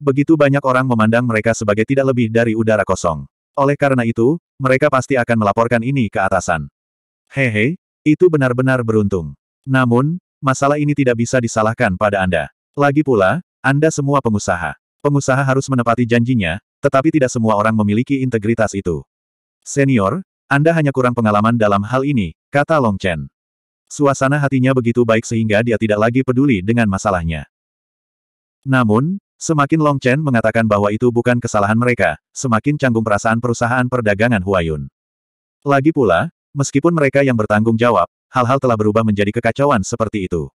Begitu banyak orang memandang mereka sebagai tidak lebih dari udara kosong. Oleh karena itu, mereka pasti akan melaporkan ini ke atasan. Hehe, itu benar-benar beruntung. Namun, masalah ini tidak bisa disalahkan pada Anda. Lagi pula, Anda semua pengusaha. Pengusaha harus menepati janjinya, tetapi tidak semua orang memiliki integritas itu. Senior, Anda hanya kurang pengalaman dalam hal ini, kata Long Chen. Suasana hatinya begitu baik sehingga dia tidak lagi peduli dengan masalahnya. Namun, semakin Long Chen mengatakan bahwa itu bukan kesalahan mereka, semakin canggung perasaan perusahaan perdagangan Huayun. Lagi pula, meskipun mereka yang bertanggung jawab, hal-hal telah berubah menjadi kekacauan seperti itu.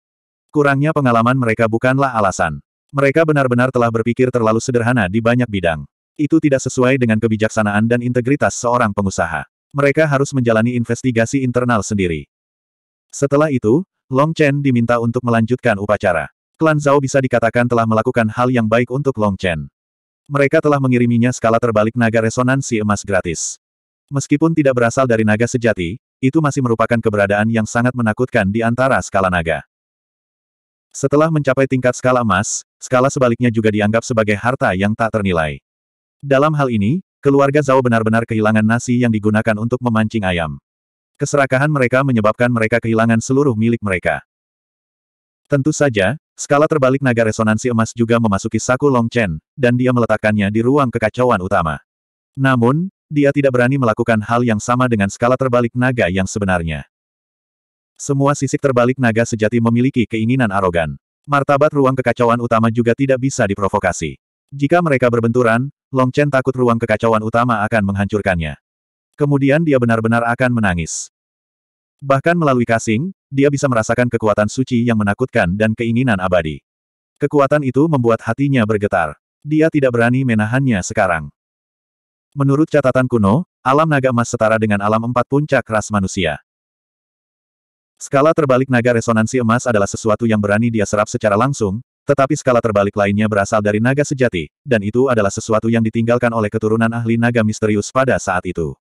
Kurangnya pengalaman mereka bukanlah alasan. Mereka benar-benar telah berpikir terlalu sederhana di banyak bidang. Itu tidak sesuai dengan kebijaksanaan dan integritas seorang pengusaha. Mereka harus menjalani investigasi internal sendiri. Setelah itu, Long Chen diminta untuk melanjutkan upacara. Klan Zhao bisa dikatakan telah melakukan hal yang baik untuk Long Chen. Mereka telah mengiriminya skala terbalik naga resonansi emas gratis. Meskipun tidak berasal dari naga sejati, itu masih merupakan keberadaan yang sangat menakutkan di antara skala naga. Setelah mencapai tingkat skala emas, skala sebaliknya juga dianggap sebagai harta yang tak ternilai. Dalam hal ini, keluarga Zhao benar-benar kehilangan nasi yang digunakan untuk memancing ayam. Keserakahan mereka menyebabkan mereka kehilangan seluruh milik mereka. Tentu saja, skala terbalik naga resonansi emas juga memasuki saku Long Chen, dan dia meletakkannya di ruang kekacauan utama. Namun, dia tidak berani melakukan hal yang sama dengan skala terbalik naga yang sebenarnya. Semua sisik terbalik naga sejati memiliki keinginan arogan. Martabat ruang kekacauan utama juga tidak bisa diprovokasi. Jika mereka berbenturan, Long Chen takut ruang kekacauan utama akan menghancurkannya. Kemudian dia benar-benar akan menangis. Bahkan melalui kasing, dia bisa merasakan kekuatan suci yang menakutkan dan keinginan abadi. Kekuatan itu membuat hatinya bergetar. Dia tidak berani menahannya sekarang. Menurut catatan kuno, alam naga emas setara dengan alam empat puncak ras manusia. Skala terbalik naga resonansi emas adalah sesuatu yang berani dia serap secara langsung, tetapi skala terbalik lainnya berasal dari naga sejati, dan itu adalah sesuatu yang ditinggalkan oleh keturunan ahli naga misterius pada saat itu.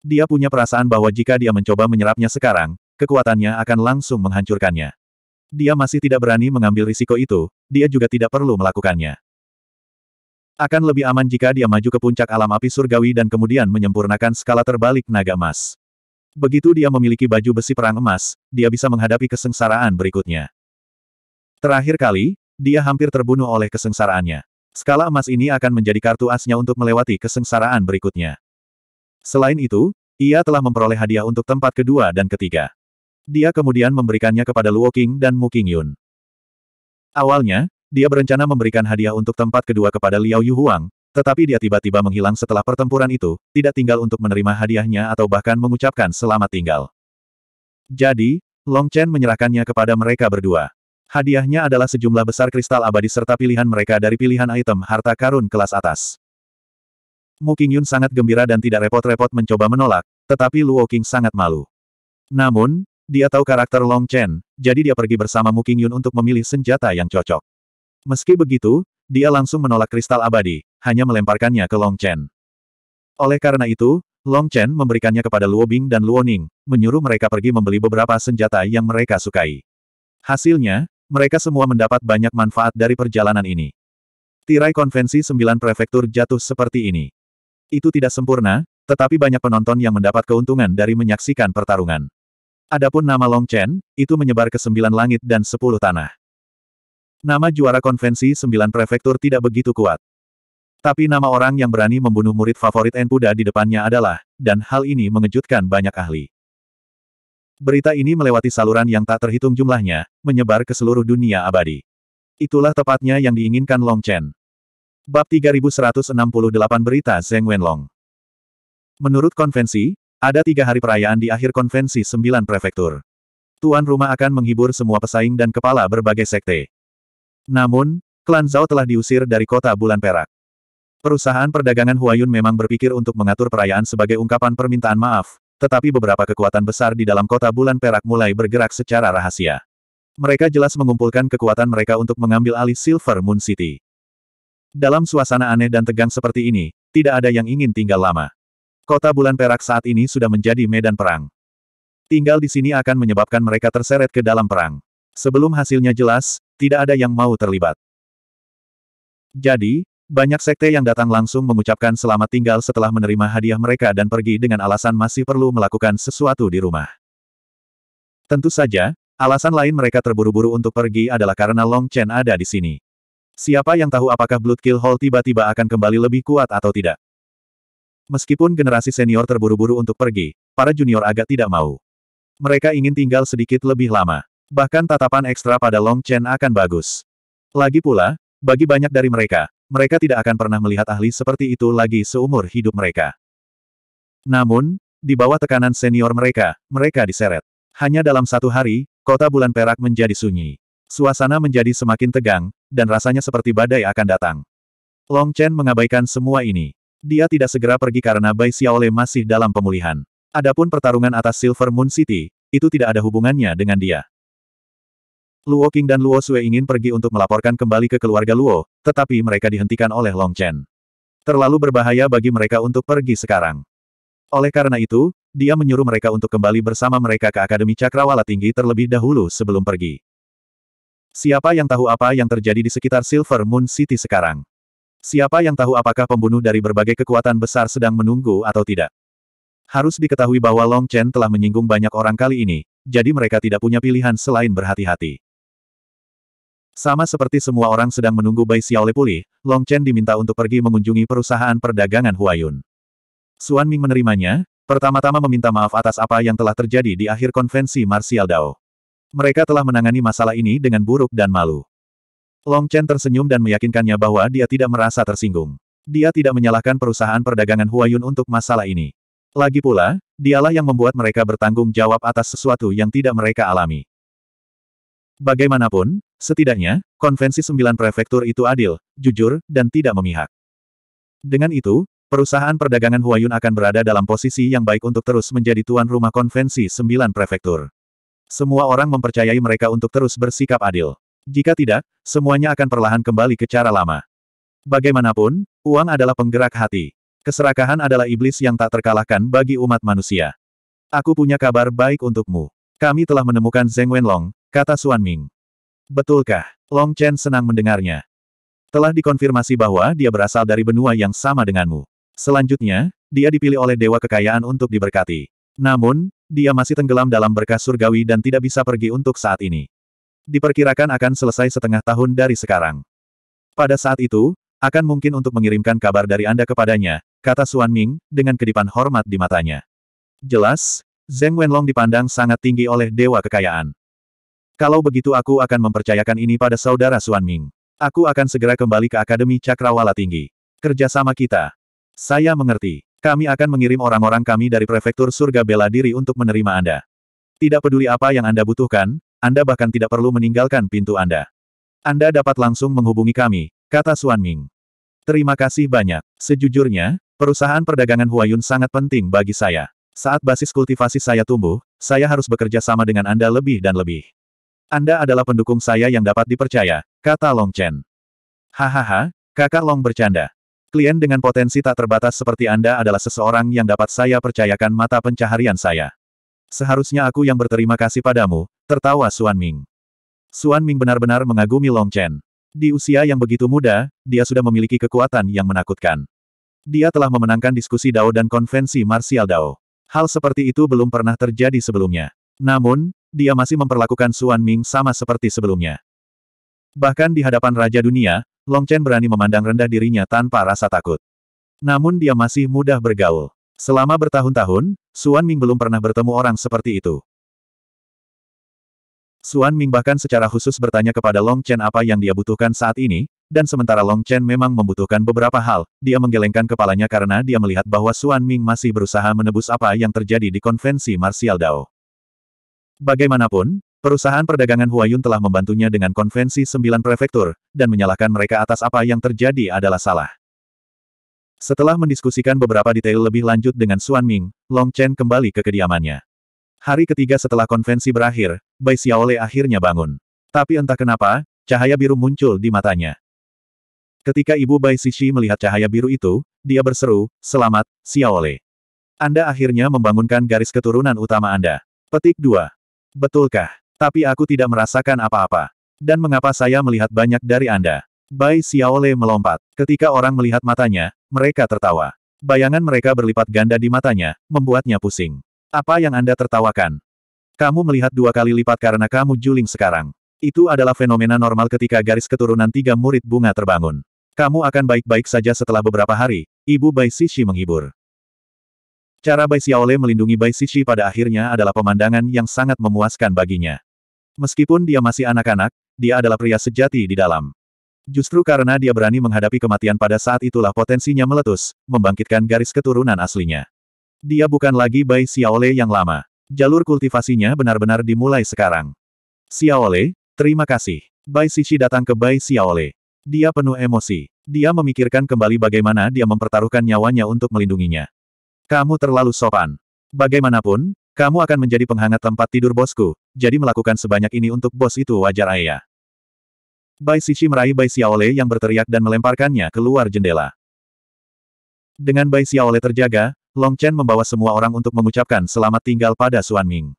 Dia punya perasaan bahwa jika dia mencoba menyerapnya sekarang, kekuatannya akan langsung menghancurkannya. Dia masih tidak berani mengambil risiko itu, dia juga tidak perlu melakukannya. Akan lebih aman jika dia maju ke puncak alam api surgawi dan kemudian menyempurnakan skala terbalik naga emas. Begitu dia memiliki baju besi perang emas, dia bisa menghadapi kesengsaraan berikutnya. Terakhir kali, dia hampir terbunuh oleh kesengsaraannya. Skala emas ini akan menjadi kartu asnya untuk melewati kesengsaraan berikutnya. Selain itu, ia telah memperoleh hadiah untuk tempat kedua dan ketiga. Dia kemudian memberikannya kepada Luo King dan Mu King Yun. Awalnya, dia berencana memberikan hadiah untuk tempat kedua kepada Liao Yuhuang, tetapi dia tiba-tiba menghilang setelah pertempuran itu, tidak tinggal untuk menerima hadiahnya atau bahkan mengucapkan selamat tinggal. Jadi, Long Chen menyerahkannya kepada mereka berdua. Hadiahnya adalah sejumlah besar kristal abadi serta pilihan mereka dari pilihan item harta karun kelas atas. Mu Qingyun sangat gembira dan tidak repot-repot mencoba menolak, tetapi Luo Qing sangat malu. Namun, dia tahu karakter Long Chen, jadi dia pergi bersama Mu Qingyun untuk memilih senjata yang cocok. Meski begitu, dia langsung menolak kristal abadi, hanya melemparkannya ke Long Chen. Oleh karena itu, Long Chen memberikannya kepada Luo Bing dan Luo Ning, menyuruh mereka pergi membeli beberapa senjata yang mereka sukai. Hasilnya, mereka semua mendapat banyak manfaat dari perjalanan ini. Tirai konvensi sembilan prefektur jatuh seperti ini. Itu tidak sempurna, tetapi banyak penonton yang mendapat keuntungan dari menyaksikan pertarungan. Adapun nama Long Chen, itu menyebar ke sembilan langit dan sepuluh tanah. Nama juara konvensi sembilan prefektur tidak begitu kuat. Tapi nama orang yang berani membunuh murid favorit Enpuda di depannya adalah, dan hal ini mengejutkan banyak ahli. Berita ini melewati saluran yang tak terhitung jumlahnya, menyebar ke seluruh dunia abadi. Itulah tepatnya yang diinginkan Long Chen. Bab 3168 Berita Zeng Wenlong Menurut konvensi, ada tiga hari perayaan di akhir konvensi sembilan prefektur. Tuan rumah akan menghibur semua pesaing dan kepala berbagai sekte. Namun, klan Zhao telah diusir dari kota Bulan Perak. Perusahaan perdagangan Huayun memang berpikir untuk mengatur perayaan sebagai ungkapan permintaan maaf, tetapi beberapa kekuatan besar di dalam kota bulan perak mulai bergerak secara rahasia. Mereka jelas mengumpulkan kekuatan mereka untuk mengambil alih Silver Moon City. Dalam suasana aneh dan tegang seperti ini, tidak ada yang ingin tinggal lama. Kota bulan perak saat ini sudah menjadi medan perang. Tinggal di sini akan menyebabkan mereka terseret ke dalam perang. Sebelum hasilnya jelas, tidak ada yang mau terlibat. Jadi, banyak sekte yang datang langsung mengucapkan selamat tinggal setelah menerima hadiah mereka dan pergi dengan alasan masih perlu melakukan sesuatu di rumah. Tentu saja, alasan lain mereka terburu-buru untuk pergi adalah karena Long Chen ada di sini. Siapa yang tahu apakah Blood Kill Hall tiba-tiba akan kembali lebih kuat atau tidak. Meskipun generasi senior terburu-buru untuk pergi, para junior agak tidak mau. Mereka ingin tinggal sedikit lebih lama. Bahkan tatapan ekstra pada Long Chen akan bagus. Lagi pula, bagi banyak dari mereka, mereka tidak akan pernah melihat ahli seperti itu lagi seumur hidup mereka. Namun, di bawah tekanan senior mereka, mereka diseret. Hanya dalam satu hari, kota bulan perak menjadi sunyi. Suasana menjadi semakin tegang, dan rasanya seperti badai akan datang. Long Chen mengabaikan semua ini. Dia tidak segera pergi karena Bai Xiaole masih dalam pemulihan. Adapun pertarungan atas Silver Moon City, itu tidak ada hubungannya dengan dia. Luo King dan Luo Sui ingin pergi untuk melaporkan kembali ke keluarga Luo, tetapi mereka dihentikan oleh Long Chen. Terlalu berbahaya bagi mereka untuk pergi sekarang. Oleh karena itu, dia menyuruh mereka untuk kembali bersama mereka ke Akademi Cakrawala Tinggi terlebih dahulu sebelum pergi. Siapa yang tahu apa yang terjadi di sekitar Silver Moon City sekarang? Siapa yang tahu apakah pembunuh dari berbagai kekuatan besar sedang menunggu atau tidak? Harus diketahui bahwa Long Chen telah menyinggung banyak orang kali ini, jadi mereka tidak punya pilihan selain berhati-hati. Sama seperti semua orang sedang menunggu Bai Xiaole pulih, Long Chen diminta untuk pergi mengunjungi perusahaan perdagangan Huayun. Suan Ming menerimanya, pertama-tama meminta maaf atas apa yang telah terjadi di akhir konvensi Martial Dao. Mereka telah menangani masalah ini dengan buruk dan malu. Long Chen tersenyum dan meyakinkannya bahwa dia tidak merasa tersinggung. Dia tidak menyalahkan perusahaan perdagangan Huayun untuk masalah ini. Lagi pula, dialah yang membuat mereka bertanggung jawab atas sesuatu yang tidak mereka alami. Bagaimanapun, setidaknya, konvensi sembilan prefektur itu adil, jujur, dan tidak memihak. Dengan itu, perusahaan perdagangan Huayun akan berada dalam posisi yang baik untuk terus menjadi tuan rumah konvensi sembilan prefektur. Semua orang mempercayai mereka untuk terus bersikap adil. Jika tidak, semuanya akan perlahan kembali ke cara lama. Bagaimanapun, uang adalah penggerak hati. Keserakahan adalah iblis yang tak terkalahkan bagi umat manusia. Aku punya kabar baik untukmu. Kami telah menemukan Zeng Wenlong, kata Suan Ming. Betulkah? Long Chen senang mendengarnya. Telah dikonfirmasi bahwa dia berasal dari benua yang sama denganmu. Selanjutnya, dia dipilih oleh Dewa Kekayaan untuk diberkati. Namun, dia masih tenggelam dalam berkah surgawi dan tidak bisa pergi untuk saat ini. Diperkirakan akan selesai setengah tahun dari sekarang. Pada saat itu, akan mungkin untuk mengirimkan kabar dari Anda kepadanya, kata Suan Ming, dengan kedipan hormat di matanya. Jelas, Zeng Wenlong dipandang sangat tinggi oleh Dewa Kekayaan. Kalau begitu aku akan mempercayakan ini pada saudara Suan Ming. Aku akan segera kembali ke Akademi Cakrawala Tinggi. Kerjasama kita. Saya mengerti. Kami akan mengirim orang-orang kami dari Prefektur Surga Bela Diri untuk menerima Anda. Tidak peduli apa yang Anda butuhkan, Anda bahkan tidak perlu meninggalkan pintu Anda. Anda dapat langsung menghubungi kami, kata Suan Ming. Terima kasih banyak. Sejujurnya, perusahaan perdagangan Huayun sangat penting bagi saya. Saat basis kultivasi saya tumbuh, saya harus bekerja sama dengan Anda lebih dan lebih. Anda adalah pendukung saya yang dapat dipercaya, kata Long Chen. Hahaha, kakak Long bercanda. Klien dengan potensi tak terbatas seperti Anda adalah seseorang yang dapat saya percayakan mata pencaharian saya. Seharusnya aku yang berterima kasih padamu, tertawa Suan Ming. Suan Ming benar-benar mengagumi Long Chen. Di usia yang begitu muda, dia sudah memiliki kekuatan yang menakutkan. Dia telah memenangkan diskusi Dao dan konvensi martial Dao. Hal seperti itu belum pernah terjadi sebelumnya. Namun, dia masih memperlakukan Suan Ming sama seperti sebelumnya. Bahkan di hadapan Raja Dunia, Long Chen berani memandang rendah dirinya tanpa rasa takut. Namun dia masih mudah bergaul. Selama bertahun-tahun, Suan Ming belum pernah bertemu orang seperti itu. Suan Ming bahkan secara khusus bertanya kepada Long Chen apa yang dia butuhkan saat ini, dan sementara Long Chen memang membutuhkan beberapa hal, dia menggelengkan kepalanya karena dia melihat bahwa Suan Ming masih berusaha menebus apa yang terjadi di konvensi Martial Dao. Bagaimanapun, perusahaan perdagangan Huayun telah membantunya dengan konvensi sembilan prefektur, dan menyalahkan mereka atas apa yang terjadi adalah salah. Setelah mendiskusikan beberapa detail lebih lanjut dengan Xuan Ming, Long Chen kembali ke kediamannya. Hari ketiga setelah konvensi berakhir, Bai Xiaole akhirnya bangun. Tapi entah kenapa, cahaya biru muncul di matanya. Ketika ibu Bai Sisi melihat cahaya biru itu, dia berseru, Selamat, Xiaole. Anda akhirnya membangunkan garis keturunan utama Anda. Petik 2. Betulkah? Tapi aku tidak merasakan apa-apa. Dan mengapa saya melihat banyak dari Anda? Bai Xiaole melompat. Ketika orang melihat matanya, mereka tertawa. Bayangan mereka berlipat ganda di matanya, membuatnya pusing. Apa yang Anda tertawakan? Kamu melihat dua kali lipat karena kamu juling sekarang. Itu adalah fenomena normal ketika garis keturunan tiga murid bunga terbangun. Kamu akan baik-baik saja setelah beberapa hari, Ibu Bai Sishi menghibur. Cara Bai Xiaole melindungi Bai Sisi pada akhirnya adalah pemandangan yang sangat memuaskan baginya. Meskipun dia masih anak-anak, dia adalah pria sejati di dalam. Justru karena dia berani menghadapi kematian pada saat itulah potensinya meletus, membangkitkan garis keturunan aslinya. Dia bukan lagi Bai Xiaole yang lama. Jalur kultivasinya benar-benar dimulai sekarang. Xiaole, terima kasih. Bai Sisi datang ke Bai Xiaole. Dia penuh emosi. Dia memikirkan kembali bagaimana dia mempertaruhkan nyawanya untuk melindunginya. Kamu terlalu sopan. Bagaimanapun, kamu akan menjadi penghangat tempat tidur bosku, jadi melakukan sebanyak ini untuk bos itu wajar ayah. Bai Sishi meraih Bai Xiaole yang berteriak dan melemparkannya keluar jendela. Dengan Bai Xiaole terjaga, Long Chen membawa semua orang untuk mengucapkan selamat tinggal pada Suan Ming.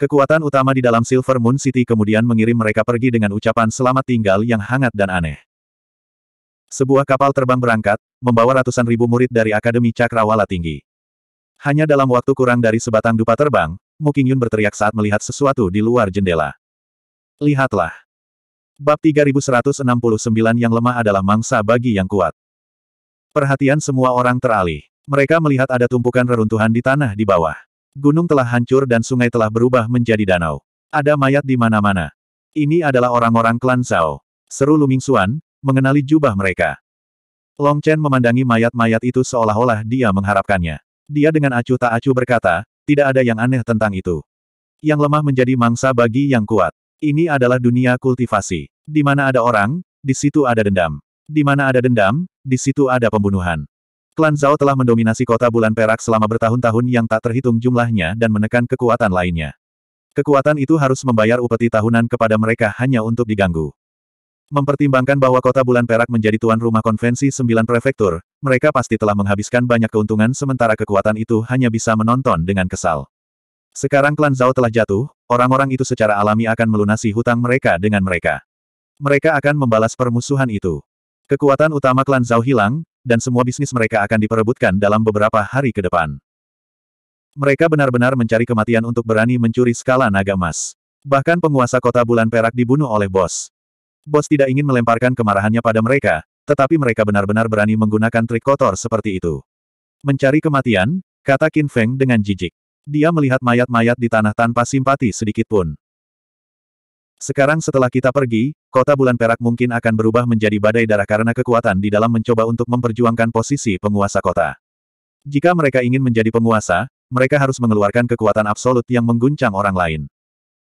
Kekuatan utama di dalam Silver Moon City kemudian mengirim mereka pergi dengan ucapan selamat tinggal yang hangat dan aneh. Sebuah kapal terbang berangkat, membawa ratusan ribu murid dari Akademi Cakrawala Tinggi. Hanya dalam waktu kurang dari sebatang dupa terbang, Mu Yun berteriak saat melihat sesuatu di luar jendela. Lihatlah. Bab 3169 yang lemah adalah mangsa bagi yang kuat. Perhatian semua orang teralih. Mereka melihat ada tumpukan reruntuhan di tanah di bawah. Gunung telah hancur dan sungai telah berubah menjadi danau. Ada mayat di mana-mana. Ini adalah orang-orang klan Zhao. Seru Luming Xuan, mengenali jubah mereka. Long Chen memandangi mayat-mayat itu seolah-olah dia mengharapkannya. Dia dengan acuh tak acuh berkata, tidak ada yang aneh tentang itu. Yang lemah menjadi mangsa bagi yang kuat. Ini adalah dunia kultivasi. Di mana ada orang, di situ ada dendam. Di mana ada dendam, di situ ada pembunuhan. Klan Zhao telah mendominasi kota bulan perak selama bertahun-tahun yang tak terhitung jumlahnya dan menekan kekuatan lainnya. Kekuatan itu harus membayar upeti tahunan kepada mereka hanya untuk diganggu. Mempertimbangkan bahwa kota bulan perak menjadi tuan rumah konvensi sembilan prefektur, mereka pasti telah menghabiskan banyak keuntungan sementara kekuatan itu hanya bisa menonton dengan kesal. Sekarang klan Zhao telah jatuh, orang-orang itu secara alami akan melunasi hutang mereka dengan mereka. Mereka akan membalas permusuhan itu. Kekuatan utama klan Zhao hilang, dan semua bisnis mereka akan diperebutkan dalam beberapa hari ke depan. Mereka benar-benar mencari kematian untuk berani mencuri skala naga emas. Bahkan penguasa kota bulan perak dibunuh oleh bos. Bos tidak ingin melemparkan kemarahannya pada mereka, tetapi mereka benar-benar berani menggunakan trik kotor seperti itu. Mencari kematian, kata Qin Feng dengan jijik. Dia melihat mayat-mayat di tanah tanpa simpati sedikit pun. Sekarang setelah kita pergi, kota bulan perak mungkin akan berubah menjadi badai darah karena kekuatan di dalam mencoba untuk memperjuangkan posisi penguasa kota. Jika mereka ingin menjadi penguasa, mereka harus mengeluarkan kekuatan absolut yang mengguncang orang lain.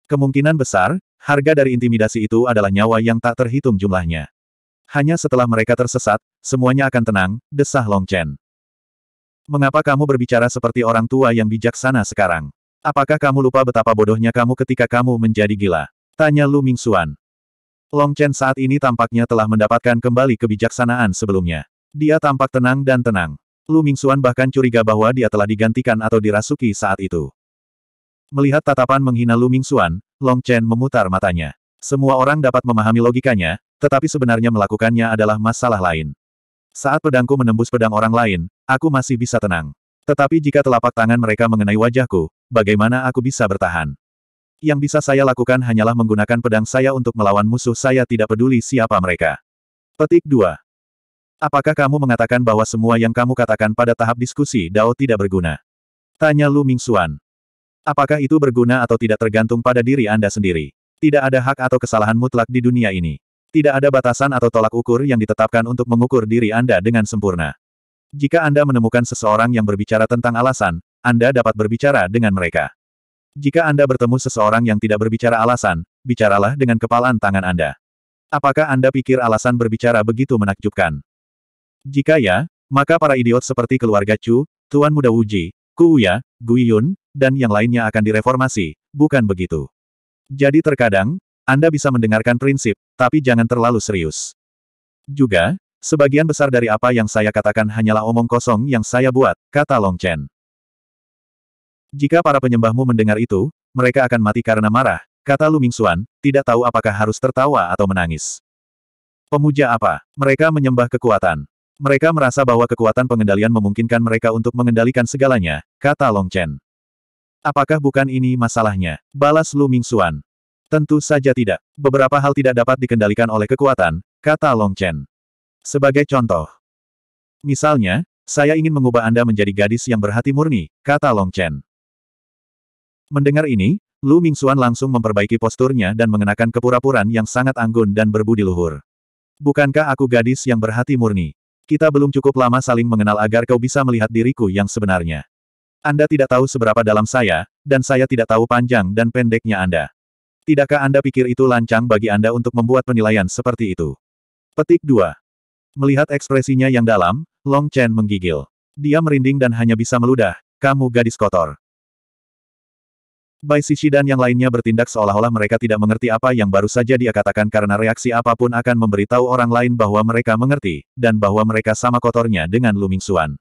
Kemungkinan besar, harga dari intimidasi itu adalah nyawa yang tak terhitung jumlahnya. Hanya setelah mereka tersesat, semuanya akan tenang, desah Long Chen. Mengapa kamu berbicara seperti orang tua yang bijaksana sekarang? Apakah kamu lupa betapa bodohnya kamu ketika kamu menjadi gila? Tanya Lu Ming Mingxuan. Long Chen saat ini tampaknya telah mendapatkan kembali kebijaksanaan sebelumnya. Dia tampak tenang dan tenang. Lu Ming Mingxuan bahkan curiga bahwa dia telah digantikan atau dirasuki saat itu. Melihat tatapan menghina Luming Xuan, Long Chen memutar matanya. Semua orang dapat memahami logikanya, tetapi sebenarnya melakukannya adalah masalah lain. Saat pedangku menembus pedang orang lain, aku masih bisa tenang. Tetapi jika telapak tangan mereka mengenai wajahku, bagaimana aku bisa bertahan? Yang bisa saya lakukan hanyalah menggunakan pedang saya untuk melawan musuh saya tidak peduli siapa mereka. Petik 2. Apakah kamu mengatakan bahwa semua yang kamu katakan pada tahap diskusi Dao tidak berguna? Tanya Lu Mingxuan. Apakah itu berguna atau tidak tergantung pada diri Anda sendiri. Tidak ada hak atau kesalahan mutlak di dunia ini. Tidak ada batasan atau tolak ukur yang ditetapkan untuk mengukur diri Anda dengan sempurna. Jika Anda menemukan seseorang yang berbicara tentang alasan, Anda dapat berbicara dengan mereka. Jika Anda bertemu seseorang yang tidak berbicara alasan, bicaralah dengan kepalan tangan Anda. Apakah Anda pikir alasan berbicara begitu menakjubkan? Jika ya, maka para idiot seperti keluarga Chu, Tuan Muda Wuji, Ku Uya, Gui dan yang lainnya akan direformasi, bukan begitu? Jadi terkadang, Anda bisa mendengarkan prinsip, tapi jangan terlalu serius. Juga, sebagian besar dari apa yang saya katakan hanyalah omong kosong yang saya buat, kata Long Chen. Jika para penyembahmu mendengar itu, mereka akan mati karena marah, kata Lu Mingxuan, tidak tahu apakah harus tertawa atau menangis. Pemuja apa? Mereka menyembah kekuatan. Mereka merasa bahwa kekuatan pengendalian memungkinkan mereka untuk mengendalikan segalanya, kata Long Chen. Apakah bukan ini masalahnya? Balas Lu Mingxuan. Tentu saja tidak. Beberapa hal tidak dapat dikendalikan oleh kekuatan, kata Long Chen. Sebagai contoh. Misalnya, saya ingin mengubah Anda menjadi gadis yang berhati murni, kata Long Chen. Mendengar ini, Lu Mingxuan langsung memperbaiki posturnya dan mengenakan kepura-puran yang sangat anggun dan berbudi luhur. Bukankah aku gadis yang berhati murni? Kita belum cukup lama saling mengenal agar kau bisa melihat diriku yang sebenarnya. Anda tidak tahu seberapa dalam saya, dan saya tidak tahu panjang dan pendeknya Anda. Tidakkah Anda pikir itu lancang bagi Anda untuk membuat penilaian seperti itu? Petik 2. Melihat ekspresinya yang dalam, Long Chen menggigil. Dia merinding dan hanya bisa meludah, kamu gadis kotor. Bai Sisi dan yang lainnya bertindak seolah-olah mereka tidak mengerti apa yang baru saja dia katakan karena reaksi apapun akan memberitahu orang lain bahwa mereka mengerti, dan bahwa mereka sama kotornya dengan Luming Xuan.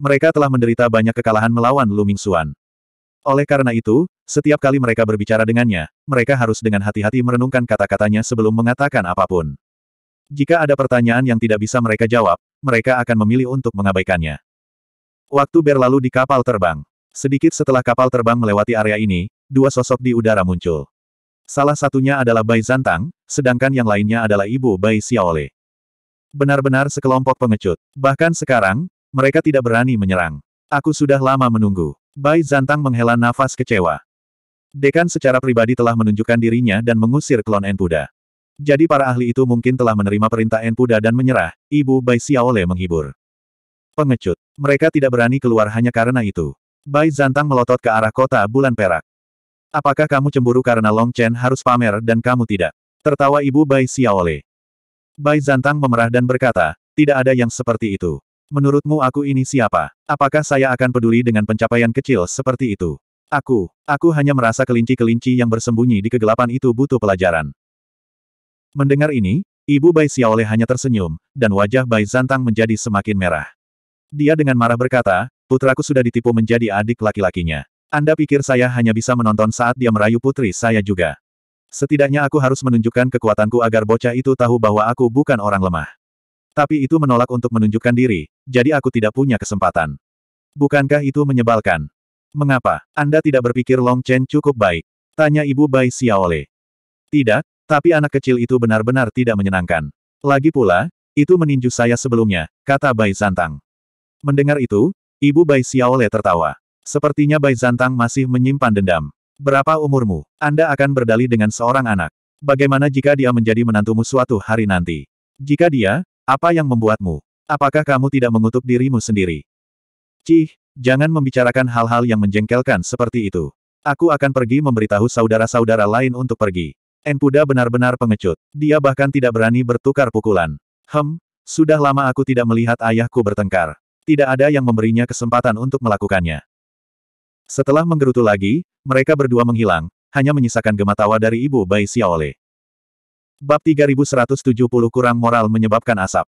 Mereka telah menderita banyak kekalahan melawan Lu Mingxuan. Oleh karena itu, setiap kali mereka berbicara dengannya, mereka harus dengan hati-hati merenungkan kata-katanya sebelum mengatakan apapun. Jika ada pertanyaan yang tidak bisa mereka jawab, mereka akan memilih untuk mengabaikannya. Waktu berlalu di kapal terbang. Sedikit setelah kapal terbang melewati area ini, dua sosok di udara muncul. Salah satunya adalah Bai Zantang, sedangkan yang lainnya adalah ibu Bai Xiaole. Benar-benar sekelompok pengecut. Bahkan sekarang, mereka tidak berani menyerang. Aku sudah lama menunggu. Bai Zantang menghela nafas kecewa. Dekan secara pribadi telah menunjukkan dirinya dan mengusir klon Enpuda. Jadi para ahli itu mungkin telah menerima perintah Enpuda dan menyerah, Ibu Bai Xiaole menghibur. Pengecut. Mereka tidak berani keluar hanya karena itu. Bai Zantang melotot ke arah kota bulan perak. Apakah kamu cemburu karena Long Chen harus pamer dan kamu tidak? Tertawa Ibu Bai Xiaole. Bai Zantang memerah dan berkata, tidak ada yang seperti itu. Menurutmu aku ini siapa? Apakah saya akan peduli dengan pencapaian kecil seperti itu? Aku, aku hanya merasa kelinci-kelinci yang bersembunyi di kegelapan itu butuh pelajaran. Mendengar ini, ibu Bai Xiaole hanya tersenyum, dan wajah Bai Zantang menjadi semakin merah. Dia dengan marah berkata, putraku sudah ditipu menjadi adik laki-lakinya. Anda pikir saya hanya bisa menonton saat dia merayu putri saya juga. Setidaknya aku harus menunjukkan kekuatanku agar bocah itu tahu bahwa aku bukan orang lemah. Tapi itu menolak untuk menunjukkan diri, jadi aku tidak punya kesempatan. Bukankah itu menyebalkan? Mengapa? Anda tidak berpikir Long Chen cukup baik? Tanya ibu Bai Xiaole. Tidak, tapi anak kecil itu benar-benar tidak menyenangkan. Lagi pula, itu meninju saya sebelumnya, kata Bai Zantang. Mendengar itu, ibu Bai Xiaole tertawa. Sepertinya Bai Zantang masih menyimpan dendam. Berapa umurmu? Anda akan berdalih dengan seorang anak. Bagaimana jika dia menjadi menantumu suatu hari nanti? Jika dia, apa yang membuatmu? Apakah kamu tidak mengutuk dirimu sendiri? Cih, jangan membicarakan hal-hal yang menjengkelkan seperti itu. Aku akan pergi memberitahu saudara-saudara lain untuk pergi. Enpuda benar-benar pengecut. Dia bahkan tidak berani bertukar pukulan. Hem, sudah lama aku tidak melihat ayahku bertengkar. Tidak ada yang memberinya kesempatan untuk melakukannya. Setelah menggerutu lagi, mereka berdua menghilang, hanya menyisakan gematawa dari ibu Bai Xiaole. Bab 3170 kurang moral menyebabkan asap.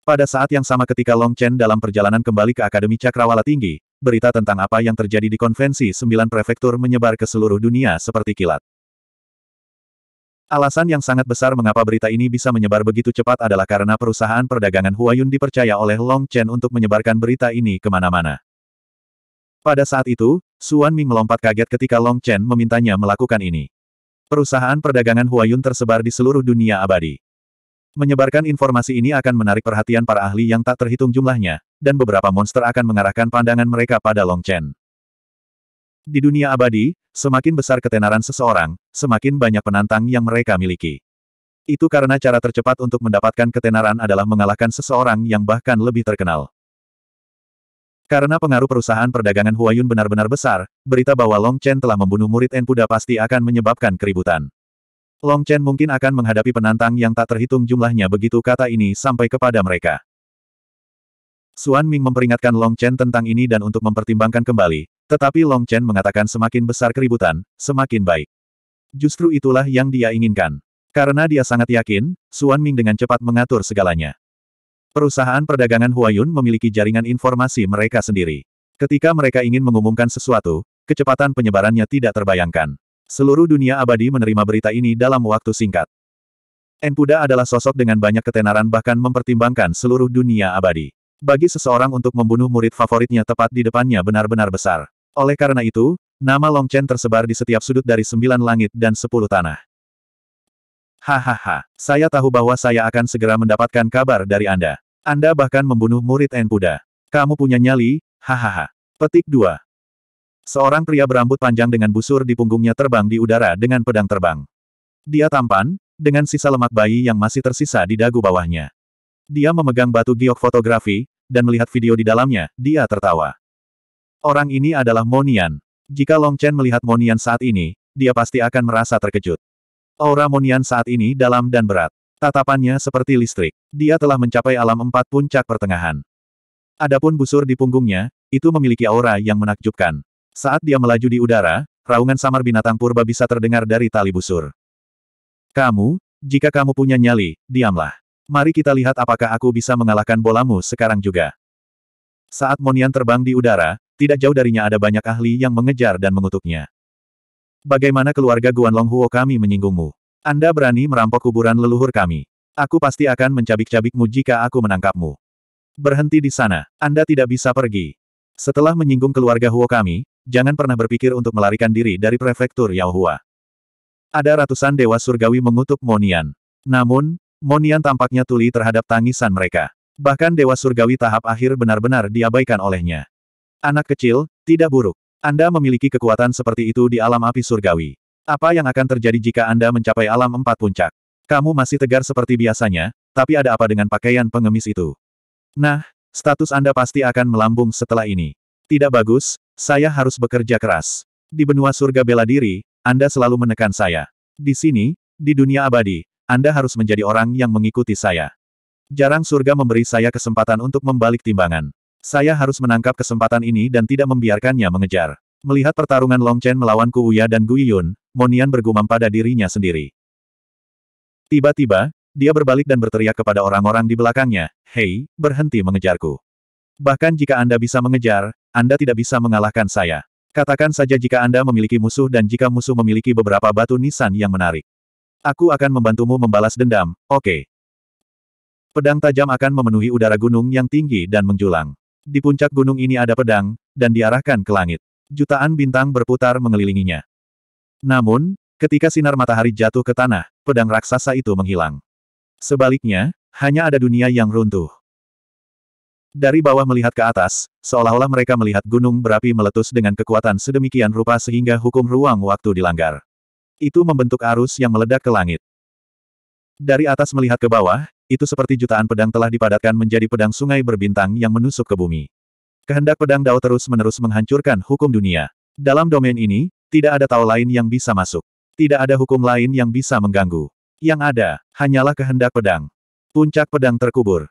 Pada saat yang sama ketika Long Chen dalam perjalanan kembali ke Akademi Cakrawala Tinggi, berita tentang apa yang terjadi di konvensi sembilan prefektur menyebar ke seluruh dunia seperti kilat. Alasan yang sangat besar mengapa berita ini bisa menyebar begitu cepat adalah karena perusahaan perdagangan Huayun dipercaya oleh Long Chen untuk menyebarkan berita ini kemana-mana. Pada saat itu, Suan Ming melompat kaget ketika Long Chen memintanya melakukan ini. Perusahaan perdagangan Huayun tersebar di seluruh dunia abadi. Menyebarkan informasi ini akan menarik perhatian para ahli yang tak terhitung jumlahnya, dan beberapa monster akan mengarahkan pandangan mereka pada Long Chen. Di dunia abadi, semakin besar ketenaran seseorang, semakin banyak penantang yang mereka miliki. Itu karena cara tercepat untuk mendapatkan ketenaran adalah mengalahkan seseorang yang bahkan lebih terkenal. Karena pengaruh perusahaan perdagangan Huayun benar-benar besar, berita bahwa Long Chen telah membunuh murid Enpuda pasti akan menyebabkan keributan. Long Chen mungkin akan menghadapi penantang yang tak terhitung jumlahnya begitu kata ini sampai kepada mereka. Suan Ming memperingatkan Long Chen tentang ini dan untuk mempertimbangkan kembali, tetapi Long Chen mengatakan semakin besar keributan, semakin baik. Justru itulah yang dia inginkan. Karena dia sangat yakin, Suan Ming dengan cepat mengatur segalanya. Perusahaan perdagangan Huayun memiliki jaringan informasi mereka sendiri. Ketika mereka ingin mengumumkan sesuatu, kecepatan penyebarannya tidak terbayangkan. Seluruh dunia abadi menerima berita ini dalam waktu singkat. Enpuda adalah sosok dengan banyak ketenaran bahkan mempertimbangkan seluruh dunia abadi. Bagi seseorang untuk membunuh murid favoritnya tepat di depannya benar-benar besar. Oleh karena itu, nama Long Chen tersebar di setiap sudut dari sembilan langit dan sepuluh tanah. Hahaha, saya tahu bahwa saya akan segera mendapatkan kabar dari Anda. Anda bahkan membunuh murid Enpuda. Kamu punya nyali, hahaha. Petik 2. Seorang pria berambut panjang dengan busur di punggungnya terbang di udara dengan pedang terbang. Dia tampan, dengan sisa lemak bayi yang masih tersisa di dagu bawahnya. Dia memegang batu giok fotografi, dan melihat video di dalamnya, dia tertawa. Orang ini adalah Monian. Jika Long Chen melihat Monian saat ini, dia pasti akan merasa terkejut. Aura Monian saat ini dalam dan berat. Tatapannya seperti listrik. Dia telah mencapai alam empat puncak pertengahan. Adapun busur di punggungnya, itu memiliki aura yang menakjubkan. Saat dia melaju di udara, raungan samar binatang purba bisa terdengar dari tali busur. Kamu, jika kamu punya nyali, diamlah. Mari kita lihat apakah aku bisa mengalahkan bolamu sekarang juga. Saat Monian terbang di udara, tidak jauh darinya ada banyak ahli yang mengejar dan mengutuknya. Bagaimana keluarga Guanlong Huo kami menyinggungmu? Anda berani merampok kuburan leluhur kami. Aku pasti akan mencabik-cabikmu jika aku menangkapmu. Berhenti di sana. Anda tidak bisa pergi. Setelah menyinggung keluarga Huo kami, jangan pernah berpikir untuk melarikan diri dari prefektur Yaohua. Ada ratusan dewa surgawi mengutuk Monian. Namun, Monian tampaknya tuli terhadap tangisan mereka. Bahkan dewa surgawi tahap akhir benar-benar diabaikan olehnya. Anak kecil, tidak buruk. Anda memiliki kekuatan seperti itu di alam api surgawi. Apa yang akan terjadi jika Anda mencapai alam empat puncak? Kamu masih tegar seperti biasanya, tapi ada apa dengan pakaian pengemis itu? Nah, status Anda pasti akan melambung setelah ini. Tidak bagus, saya harus bekerja keras. Di benua surga bela diri, Anda selalu menekan saya. Di sini, di dunia abadi, Anda harus menjadi orang yang mengikuti saya. Jarang surga memberi saya kesempatan untuk membalik timbangan. Saya harus menangkap kesempatan ini dan tidak membiarkannya mengejar. Melihat pertarungan Long Chen melawan Kuuya dan Gu Yun, Monian bergumam pada dirinya sendiri. Tiba-tiba, dia berbalik dan berteriak kepada orang-orang di belakangnya, Hei, berhenti mengejarku. Bahkan jika Anda bisa mengejar, Anda tidak bisa mengalahkan saya. Katakan saja jika Anda memiliki musuh dan jika musuh memiliki beberapa batu nisan yang menarik. Aku akan membantumu membalas dendam, oke. Okay. Pedang tajam akan memenuhi udara gunung yang tinggi dan menjulang. Di puncak gunung ini ada pedang, dan diarahkan ke langit. Jutaan bintang berputar mengelilinginya. Namun, ketika sinar matahari jatuh ke tanah, pedang raksasa itu menghilang. Sebaliknya, hanya ada dunia yang runtuh. Dari bawah melihat ke atas, seolah-olah mereka melihat gunung berapi meletus dengan kekuatan sedemikian rupa sehingga hukum ruang waktu dilanggar. Itu membentuk arus yang meledak ke langit. Dari atas melihat ke bawah, itu seperti jutaan pedang telah dipadatkan menjadi pedang sungai berbintang yang menusuk ke bumi. Kehendak pedang Dao terus-menerus menghancurkan hukum dunia. Dalam domain ini, tidak ada tahu lain yang bisa masuk. Tidak ada hukum lain yang bisa mengganggu. Yang ada, hanyalah kehendak pedang. Puncak pedang terkubur.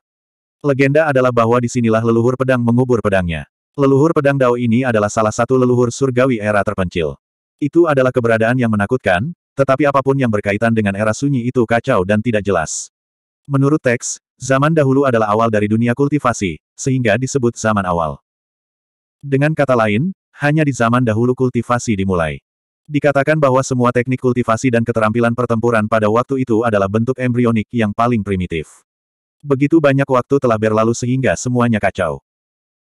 Legenda adalah bahwa disinilah leluhur pedang mengubur pedangnya. Leluhur pedang Dao ini adalah salah satu leluhur surgawi era terpencil. Itu adalah keberadaan yang menakutkan, tetapi apapun yang berkaitan dengan era sunyi itu kacau dan tidak jelas. Menurut teks, zaman dahulu adalah awal dari dunia kultivasi, sehingga disebut zaman awal. Dengan kata lain, hanya di zaman dahulu kultivasi dimulai. Dikatakan bahwa semua teknik kultivasi dan keterampilan pertempuran pada waktu itu adalah bentuk embrionik yang paling primitif. Begitu banyak waktu telah berlalu sehingga semuanya kacau.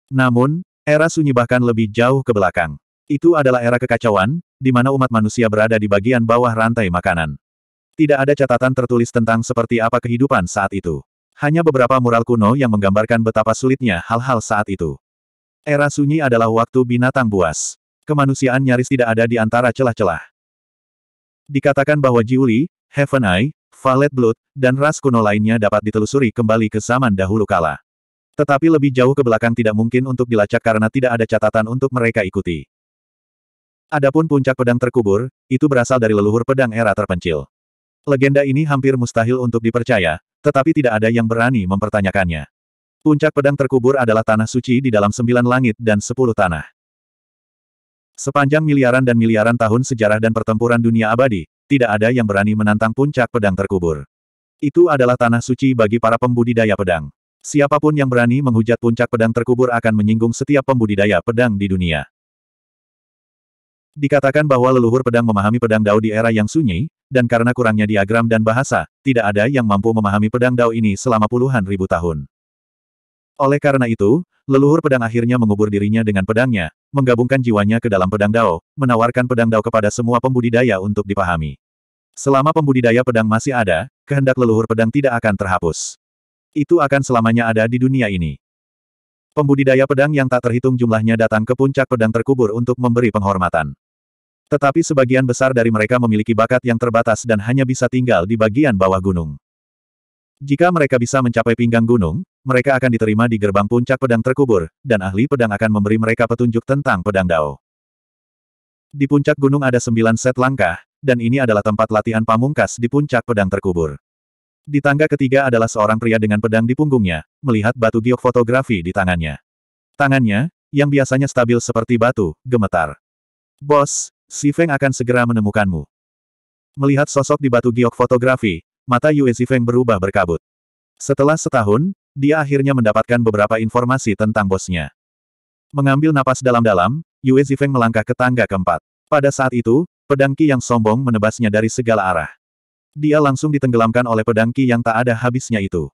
Namun, era sunyi bahkan lebih jauh ke belakang. Itu adalah era kekacauan, di mana umat manusia berada di bagian bawah rantai makanan. Tidak ada catatan tertulis tentang seperti apa kehidupan saat itu. Hanya beberapa mural kuno yang menggambarkan betapa sulitnya hal-hal saat itu. Era sunyi adalah waktu binatang buas. Kemanusiaan nyaris tidak ada di antara celah-celah. Dikatakan bahwa Jiuli, Heaven Eye, Valet Blood, dan ras kuno lainnya dapat ditelusuri kembali ke zaman dahulu kala. Tetapi lebih jauh ke belakang tidak mungkin untuk dilacak karena tidak ada catatan untuk mereka ikuti. Adapun puncak pedang terkubur, itu berasal dari leluhur pedang era terpencil. Legenda ini hampir mustahil untuk dipercaya, tetapi tidak ada yang berani mempertanyakannya. Puncak pedang terkubur adalah tanah suci di dalam sembilan langit dan sepuluh tanah. Sepanjang miliaran dan miliaran tahun sejarah dan pertempuran dunia abadi, tidak ada yang berani menantang puncak pedang terkubur. Itu adalah tanah suci bagi para pembudidaya pedang. Siapapun yang berani menghujat puncak pedang terkubur akan menyinggung setiap pembudidaya pedang di dunia. Dikatakan bahwa leluhur pedang memahami pedang dao di era yang sunyi, dan karena kurangnya diagram dan bahasa, tidak ada yang mampu memahami pedang Dao ini selama puluhan ribu tahun. Oleh karena itu, leluhur pedang akhirnya mengubur dirinya dengan pedangnya, menggabungkan jiwanya ke dalam pedang Dao, menawarkan pedang Dao kepada semua pembudidaya untuk dipahami. Selama pembudidaya pedang masih ada, kehendak leluhur pedang tidak akan terhapus. Itu akan selamanya ada di dunia ini. Pembudidaya pedang yang tak terhitung jumlahnya datang ke puncak pedang terkubur untuk memberi penghormatan. Tetapi sebagian besar dari mereka memiliki bakat yang terbatas dan hanya bisa tinggal di bagian bawah gunung. Jika mereka bisa mencapai pinggang gunung, mereka akan diterima di gerbang puncak pedang terkubur, dan ahli pedang akan memberi mereka petunjuk tentang pedang dao. Di puncak gunung ada sembilan set langkah, dan ini adalah tempat latihan pamungkas di puncak pedang terkubur. Di tangga ketiga adalah seorang pria dengan pedang di punggungnya, melihat batu giok fotografi di tangannya. Tangannya, yang biasanya stabil seperti batu, gemetar. Bos, Si Feng akan segera menemukanmu. Melihat sosok di batu giok fotografi, mata Yue Zifeng berubah berkabut. Setelah setahun, dia akhirnya mendapatkan beberapa informasi tentang bosnya. Mengambil napas dalam-dalam, Yue Zifeng melangkah ke tangga keempat. Pada saat itu, pedangki yang sombong menebasnya dari segala arah. Dia langsung ditenggelamkan oleh pedangki yang tak ada habisnya itu.